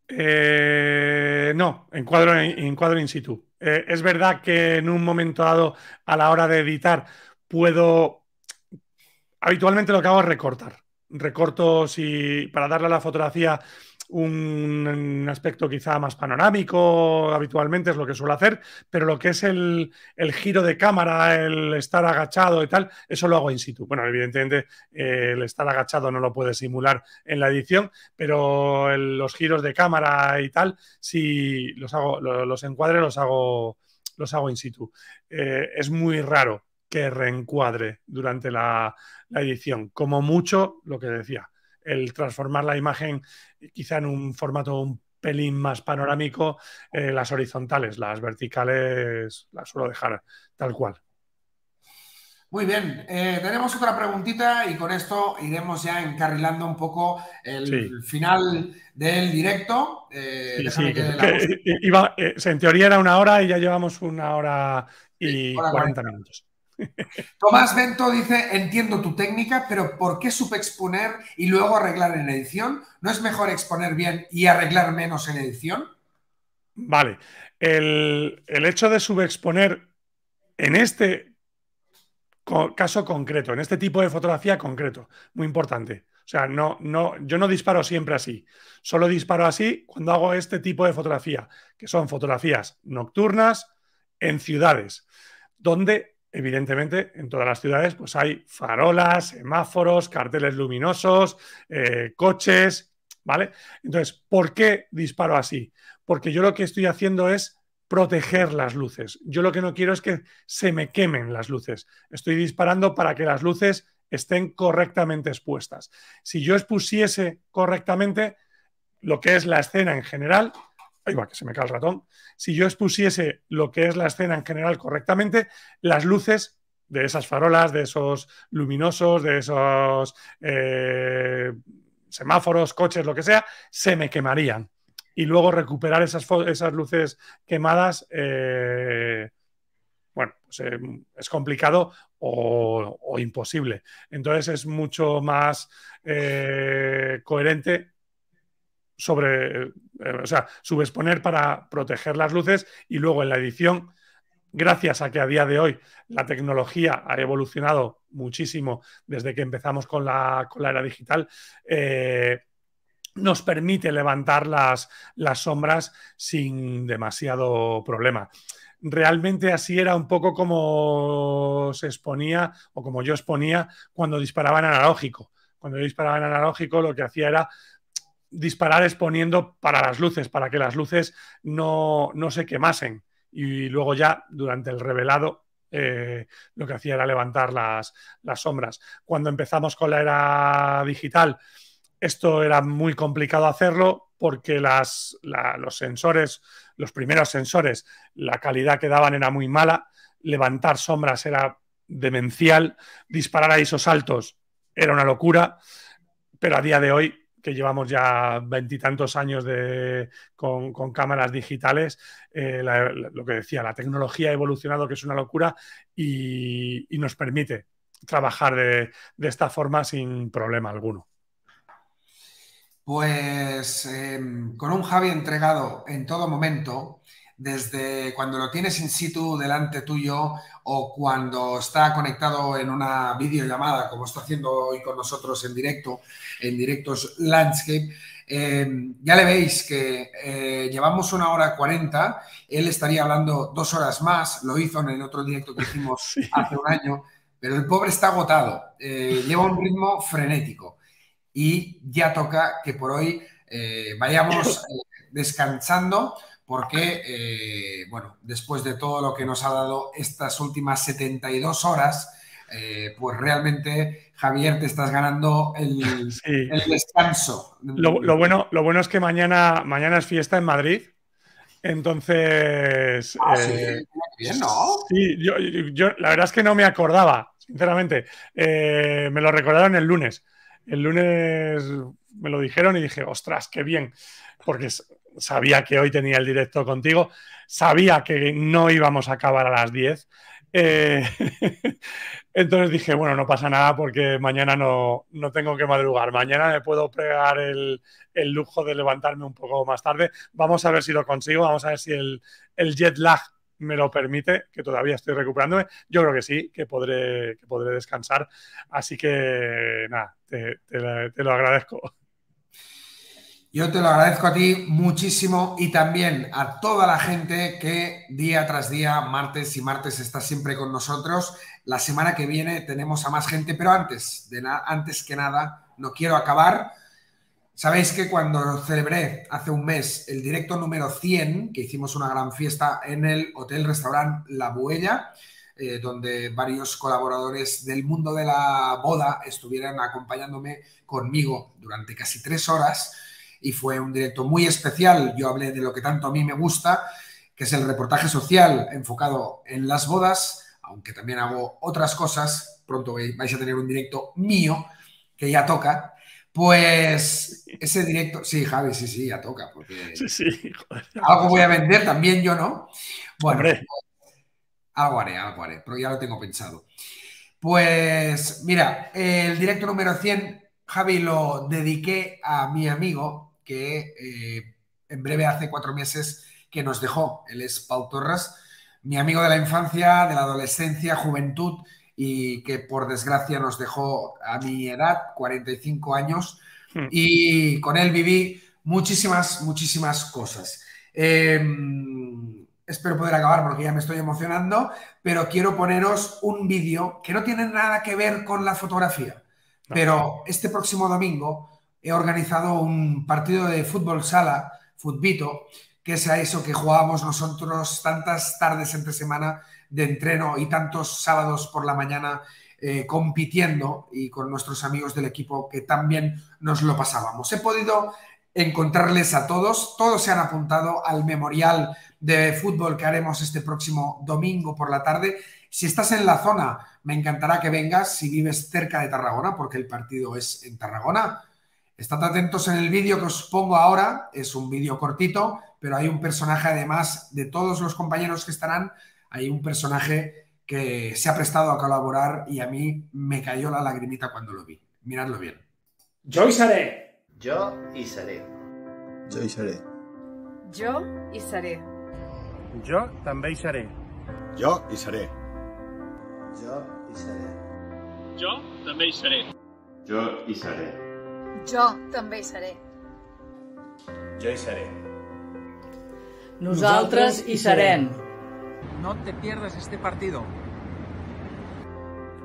no, encuadro, encuadro in situ. es verdad que en un momento dado, a la hora de editar, puedo... Habitualmente lo que hago recortar Recorto y para darle a la fotografía un, aspecto quizá más panorámico, habitualmente es lo que suelo hacer, pero lo que es el, el, giro de cámara, el estar agachado y tal, eso lo hago in situ. Bueno, evidentemente eh, el estar agachado no lo puede simular en la edición, pero los giros de cámara y tal, si los hago, los, encuadres los hago, los hago in situ. Eh, es muy raro que reencuadre durante la, edición. Como mucho, lo que decía, el transformar la imagen quizá en un formato un pelín más panorámico, eh, las horizontales, las verticales las suelo dejar tal cual. Muy bien, eh, tenemos otra preguntita y con esto iremos ya encarrilando un poco el final del directo. en teoría era una hora y ya llevamos una hora y cuarenta minutos. Tomás Bento dice, entiendo tu técnica, pero ¿por qué subexponer y luego arreglar en edición? ¿No es mejor exponer bien y arreglar menos en edición? Vale, el, hecho de subexponer en este caso concreto, en este tipo de fotografía concreto, muy importante. O sea, no, no, yo no disparo siempre así. Solo disparo así cuando hago este tipo de fotografía, que son fotografías nocturnas en ciudades, donde evidentemente en todas las ciudades pues hay farolas, semáforos, carteles luminosos, eh, coches, ¿vale? Entonces, ¿por qué disparo así? Porque yo lo que estoy haciendo es proteger las luces. Yo lo que no quiero es que se me quemen las luces. Estoy disparando para que las luces estén correctamente expuestas. Si yo expusiese correctamente lo que es la escena en general, igual que se me cae el ratón, si yo expusiese lo que es la escena en general correctamente, las luces de esas farolas, de esos luminosos, de esos eh, semáforos, coches, lo que sea, se me quemarían. Y luego recuperar esas, luces quemadas, eh, bueno, pues, eh, es complicado o, imposible. Entonces es mucho más coherente sobre, eh, subexponer para proteger las luces y luego en la edición, gracias a que a día de hoy la tecnología ha evolucionado muchísimo desde que empezamos con la, con la era digital, eh, nos permite levantar las, las sombras sin demasiado problema realmente así era un poco como se exponía o como yo exponía cuando disparaba en analógico. Cuando yo disparaba en analógico lo que hacía era disparar exponiendo para las luces, para que las luces no, se quemasen. Y luego ya, durante el revelado, eh, lo que hacía era levantar las, sombras. Cuando empezamos con la era digital, esto era muy complicado hacerlo porque las, los sensores, los primeros sensores, la calidad que daban era muy mala, levantar sombras era demencial, disparar a esos altos era una locura, pero a día de hoy que llevamos ya veintitantos años con, cámaras digitales, eh, lo que decía, la tecnología ha evolucionado, que es una locura, y, nos permite trabajar de, esta forma sin problema alguno. Pues em, con un Javi entregado en todo momento, desde cuando lo tienes in situ delante tuyo o cuando está conectado en una videollamada, como está haciendo hoy con nosotros en directo, en directos Landscape. Eh, ya le veis que eh, llevamos una hora cuarenta, él estaría hablando dos horas más, lo hizo en el otro directo que hicimos hace un año, pero el pobre está agotado, eh, lleva un ritmo frenético y ya toca que por hoy vayamos descansando porque, eh, bueno, después de todo lo que nos ha dado estas últimas 72 horas, eh, pues realmente, Javier, te estás ganando el, descanso. Lo, bueno, lo bueno es que mañana, mañana es fiesta en Madrid. Entonces. Ah, sí, eh, bien, ¿no? Sí, yo, yo, la verdad es que no me acordaba, sinceramente. me lo recordaron el lunes. El lunes me lo dijeron y dije, ostras, qué bien. Porque sabía que hoy tenía el directo contigo, sabía que no íbamos a acabar a las 10. Eh, entonces dije, bueno, no pasa nada porque mañana no, tengo que madrugar. Mañana me puedo pregar el, lujo de levantarme un poco más tarde. Vamos a ver si lo consigo, vamos a ver si el, jet lag me lo permite, que todavía estoy recuperándome. Yo creo que sí, que podré, podré descansar. Así que nada, te lo agradezco. Yo te lo agradezco a ti muchísimo y también a toda la gente que día tras día, martes y martes, está siempre con nosotros. La semana que viene tenemos a más gente, pero antes, de antes que nada, no quiero acabar. Sabéis que cuando celebré hace un mes el directo número 100, que hicimos una gran fiesta en el Hotel Restaurant La Buella, eh, donde varios colaboradores del mundo de la boda estuvieran acompañándome conmigo durante casi tres horas, y fue un directo muy especial. Yo hablé de lo que tanto a mí me gusta, que es el reportaje social enfocado en las bodas, aunque también hago otras cosas. Pronto vais a tener un directo mío que ya toca. Pues ese directo, sí, Javi, sí, sí, ya toca, porque sí, sí, algo voy a vender también yo, ¿no? Bueno, pues, algo haré, algo haré, pero ya lo tengo pensado. Pues mira, el directo número 100 Javi, lo dediqué a mi amigo que eh, en breve hace cuatro meses que nos dejó. Él es Pau Torres, mi amigo de la infancia, de la adolescencia, juventud y que por desgracia nos dejó a mi edad, 45 años, hmm. y con él viví muchísimas, muchísimas cosas. Em, espero poder acabar porque ya me estoy emocionando, pero quiero poneros un vídeo que no tiene nada que ver con la fotografía. Pero este próximo domingo he organizado un partido de fútbol sala, futbito, que es eso que jugábamos nosotros tantas tardes entre semana de entreno y tantos sábados por la mañana eh, compitiendo y con nuestros amigos del equipo que también nos lo pasábamos. He podido encontrarles a todos, todos se han apuntado al memorial de fútbol que haremos este próximo domingo por la tarde si estás en la zona, me encantará que vengas si vives cerca de Tarragona, porque el partido es en Tarragona. Estad atentos en el vídeo que os pongo ahora, es un vídeo cortito, pero hay un personaje además de todos los compañeros que estarán, hay un personaje que se ha prestado a colaborar y a mí me cayó la lagrimita cuando lo vi. Miradlo bien. Yo y Saré. Yo y seré. Yo y seré. Yo y seré. Yo también y seré. Yo y seré. Jo hi seré. Jo també hi seré. Jo hi seré. Jo també hi seré. Jo hi seré. Nosaltres hi serem. No te pierdes este partido.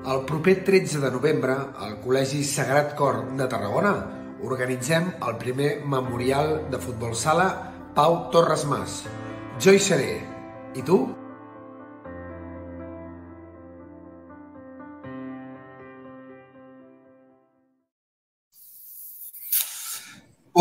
El proper 13 de novembre, al Col·legi Sagrat Cor de Tarragona, organitzem el primer memorial de futbol sala Pau Torres Mas. Jo hi seré. I tu?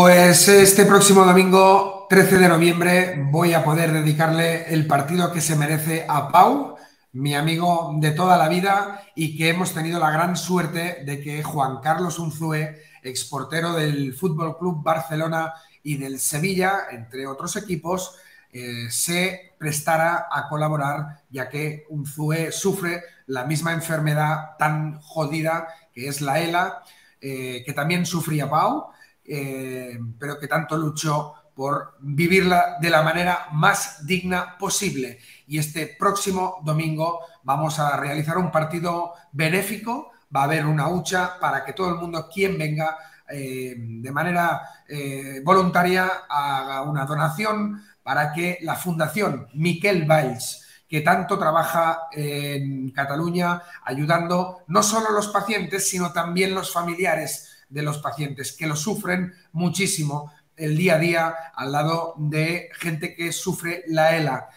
Pues este próximo domingo, 13 de noviembre, voy a poder dedicarle el partido que se merece a Pau, mi amigo de toda la vida y que hemos tenido la gran suerte de que Juan Carlos Unzue, exportero del Fútbol Club Barcelona y del Sevilla, entre otros equipos, eh, se prestara a colaborar, ya que Unzúe sufre la misma enfermedad tan jodida que es la ELA, eh, que también sufría Pau eh, pero que tanto luchó por vivirla de la manera más digna posible. Y este próximo domingo vamos a realizar un partido benéfico, va a haber una hucha para que todo el mundo, quien venga, eh, de manera eh, voluntaria haga una donación para que la Fundación Miquel Valls, que tanto trabaja en Cataluña ayudando no solo los pacientes, sino también los familiares, de los pacientes, que lo sufren muchísimo el día a día al lado de gente que sufre la ELA.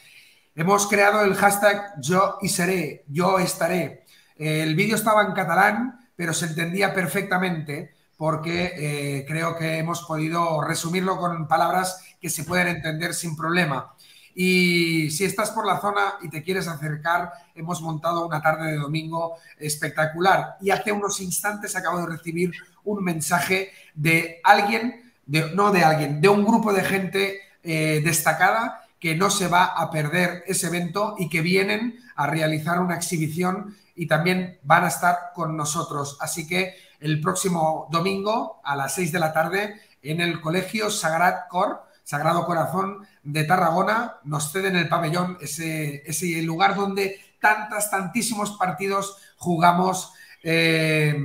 Hemos creado el hashtag yo y seré, yo estaré. El vídeo estaba en catalán, pero se entendía perfectamente porque eh, creo que hemos podido resumirlo con palabras que se pueden entender sin problema. Y si estás por la zona y te quieres acercar, hemos montado una tarde de domingo espectacular. Y hace unos instantes acabo de recibir un mensaje de alguien, de, no de alguien, de un grupo de gente eh, destacada que no se va a perder ese evento y que vienen a realizar una exhibición y también van a estar con nosotros. Así que el próximo domingo a las 6 de la tarde en el Colegio Sagrad Cor, Sagrado Corazón de Tarragona, nos ceden el pabellón, ese, ese lugar donde tantas, tantísimos partidos jugamos eh,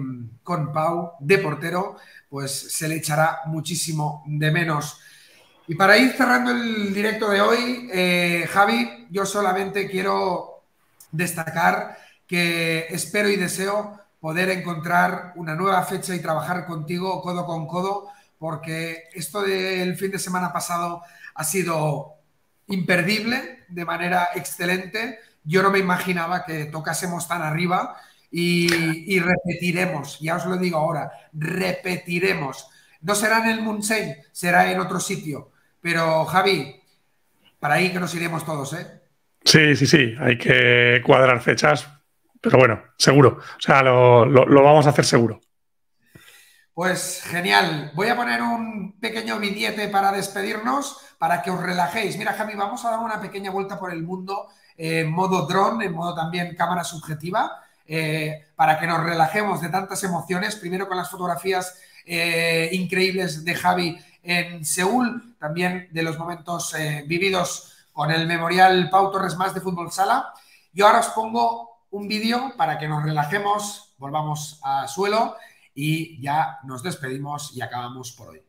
con Pau de portero, pues se le echará muchísimo de menos. Y para ir cerrando el directo de hoy, eh, Javi, yo solamente quiero destacar que espero y deseo poder encontrar una nueva fecha y trabajar contigo codo con codo, porque esto del fin de semana pasado ha sido imperdible, de manera excelente. Yo no me imaginaba que tocásemos tan arriba y, repetiremos, ya os lo digo ahora, repetiremos. No será en el Munsein, será en otro sitio. Pero Javi, para ahí que nos iremos todos, ¿eh? Sí, sí, sí, hay que cuadrar fechas, pero bueno, seguro. O sea, lo, vamos a hacer seguro. Pues genial. Voy a poner un pequeño billete para despedirnos, para que os relajéis. Mira, Javi, vamos a dar una pequeña vuelta por el mundo en modo drone, en modo también cámara subjetiva eh, para que nos relajemos de tantas emociones, primero con las fotografías eh, increíbles de Javi en Seúl, también de los momentos eh, vividos con el Memorial Pau Torres Más de Fútbol Sala. Yo ahora os pongo un vídeo para que nos relajemos, volvamos a suelo y ya nos despedimos y acabamos por hoy.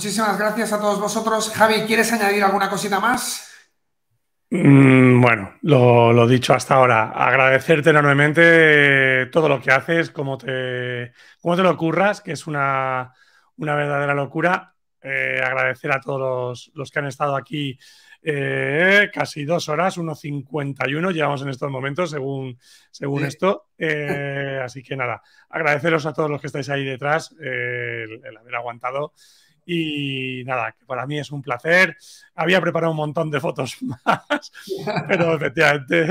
Muchísimas gracias a todos vosotros. Javi, ¿quieres añadir alguna cosita más? Mm, bueno, lo, dicho hasta ahora, agradecerte enormemente todo lo que haces, como te, te lo ocurras, que es una, una verdadera locura. Eh, agradecer a todos los, que han estado aquí eh, casi dos horas, 1.51 llevamos en estos momentos, según, según esto. Eh, así que nada, agradeceros a todos los que estáis ahí detrás el haber aguantado. Y nada, que para mí es un placer. Había preparado un montón de fotos más, pero efectivamente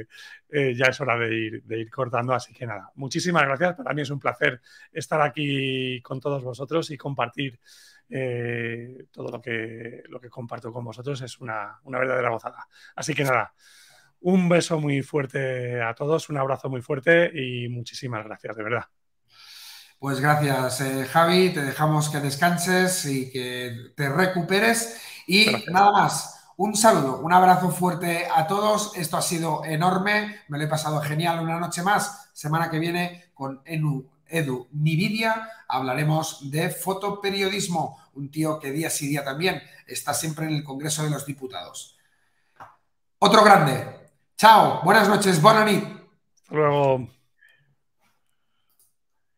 eh, eh, ya es hora de ir, de ir cortando. Así que nada, muchísimas gracias. Para mí es un placer estar aquí con todos vosotros y compartir eh, todo lo que, lo que comparto con vosotros. Es una, una verdadera gozada. Así que nada, un beso muy fuerte a todos, un abrazo muy fuerte y muchísimas gracias, de verdad. Pues gracias, eh, Javi. Te dejamos que descanses y que te recuperes. Y nada más. Un saludo, un abrazo fuerte a todos. Esto ha sido enorme. Me lo he pasado genial una noche más. Semana que viene con Edu, Edu Nividia hablaremos de fotoperiodismo, un tío que día sí día también está siempre en el Congreso de los Diputados. Otro grande. Chao, buenas noches, buena Hasta luego.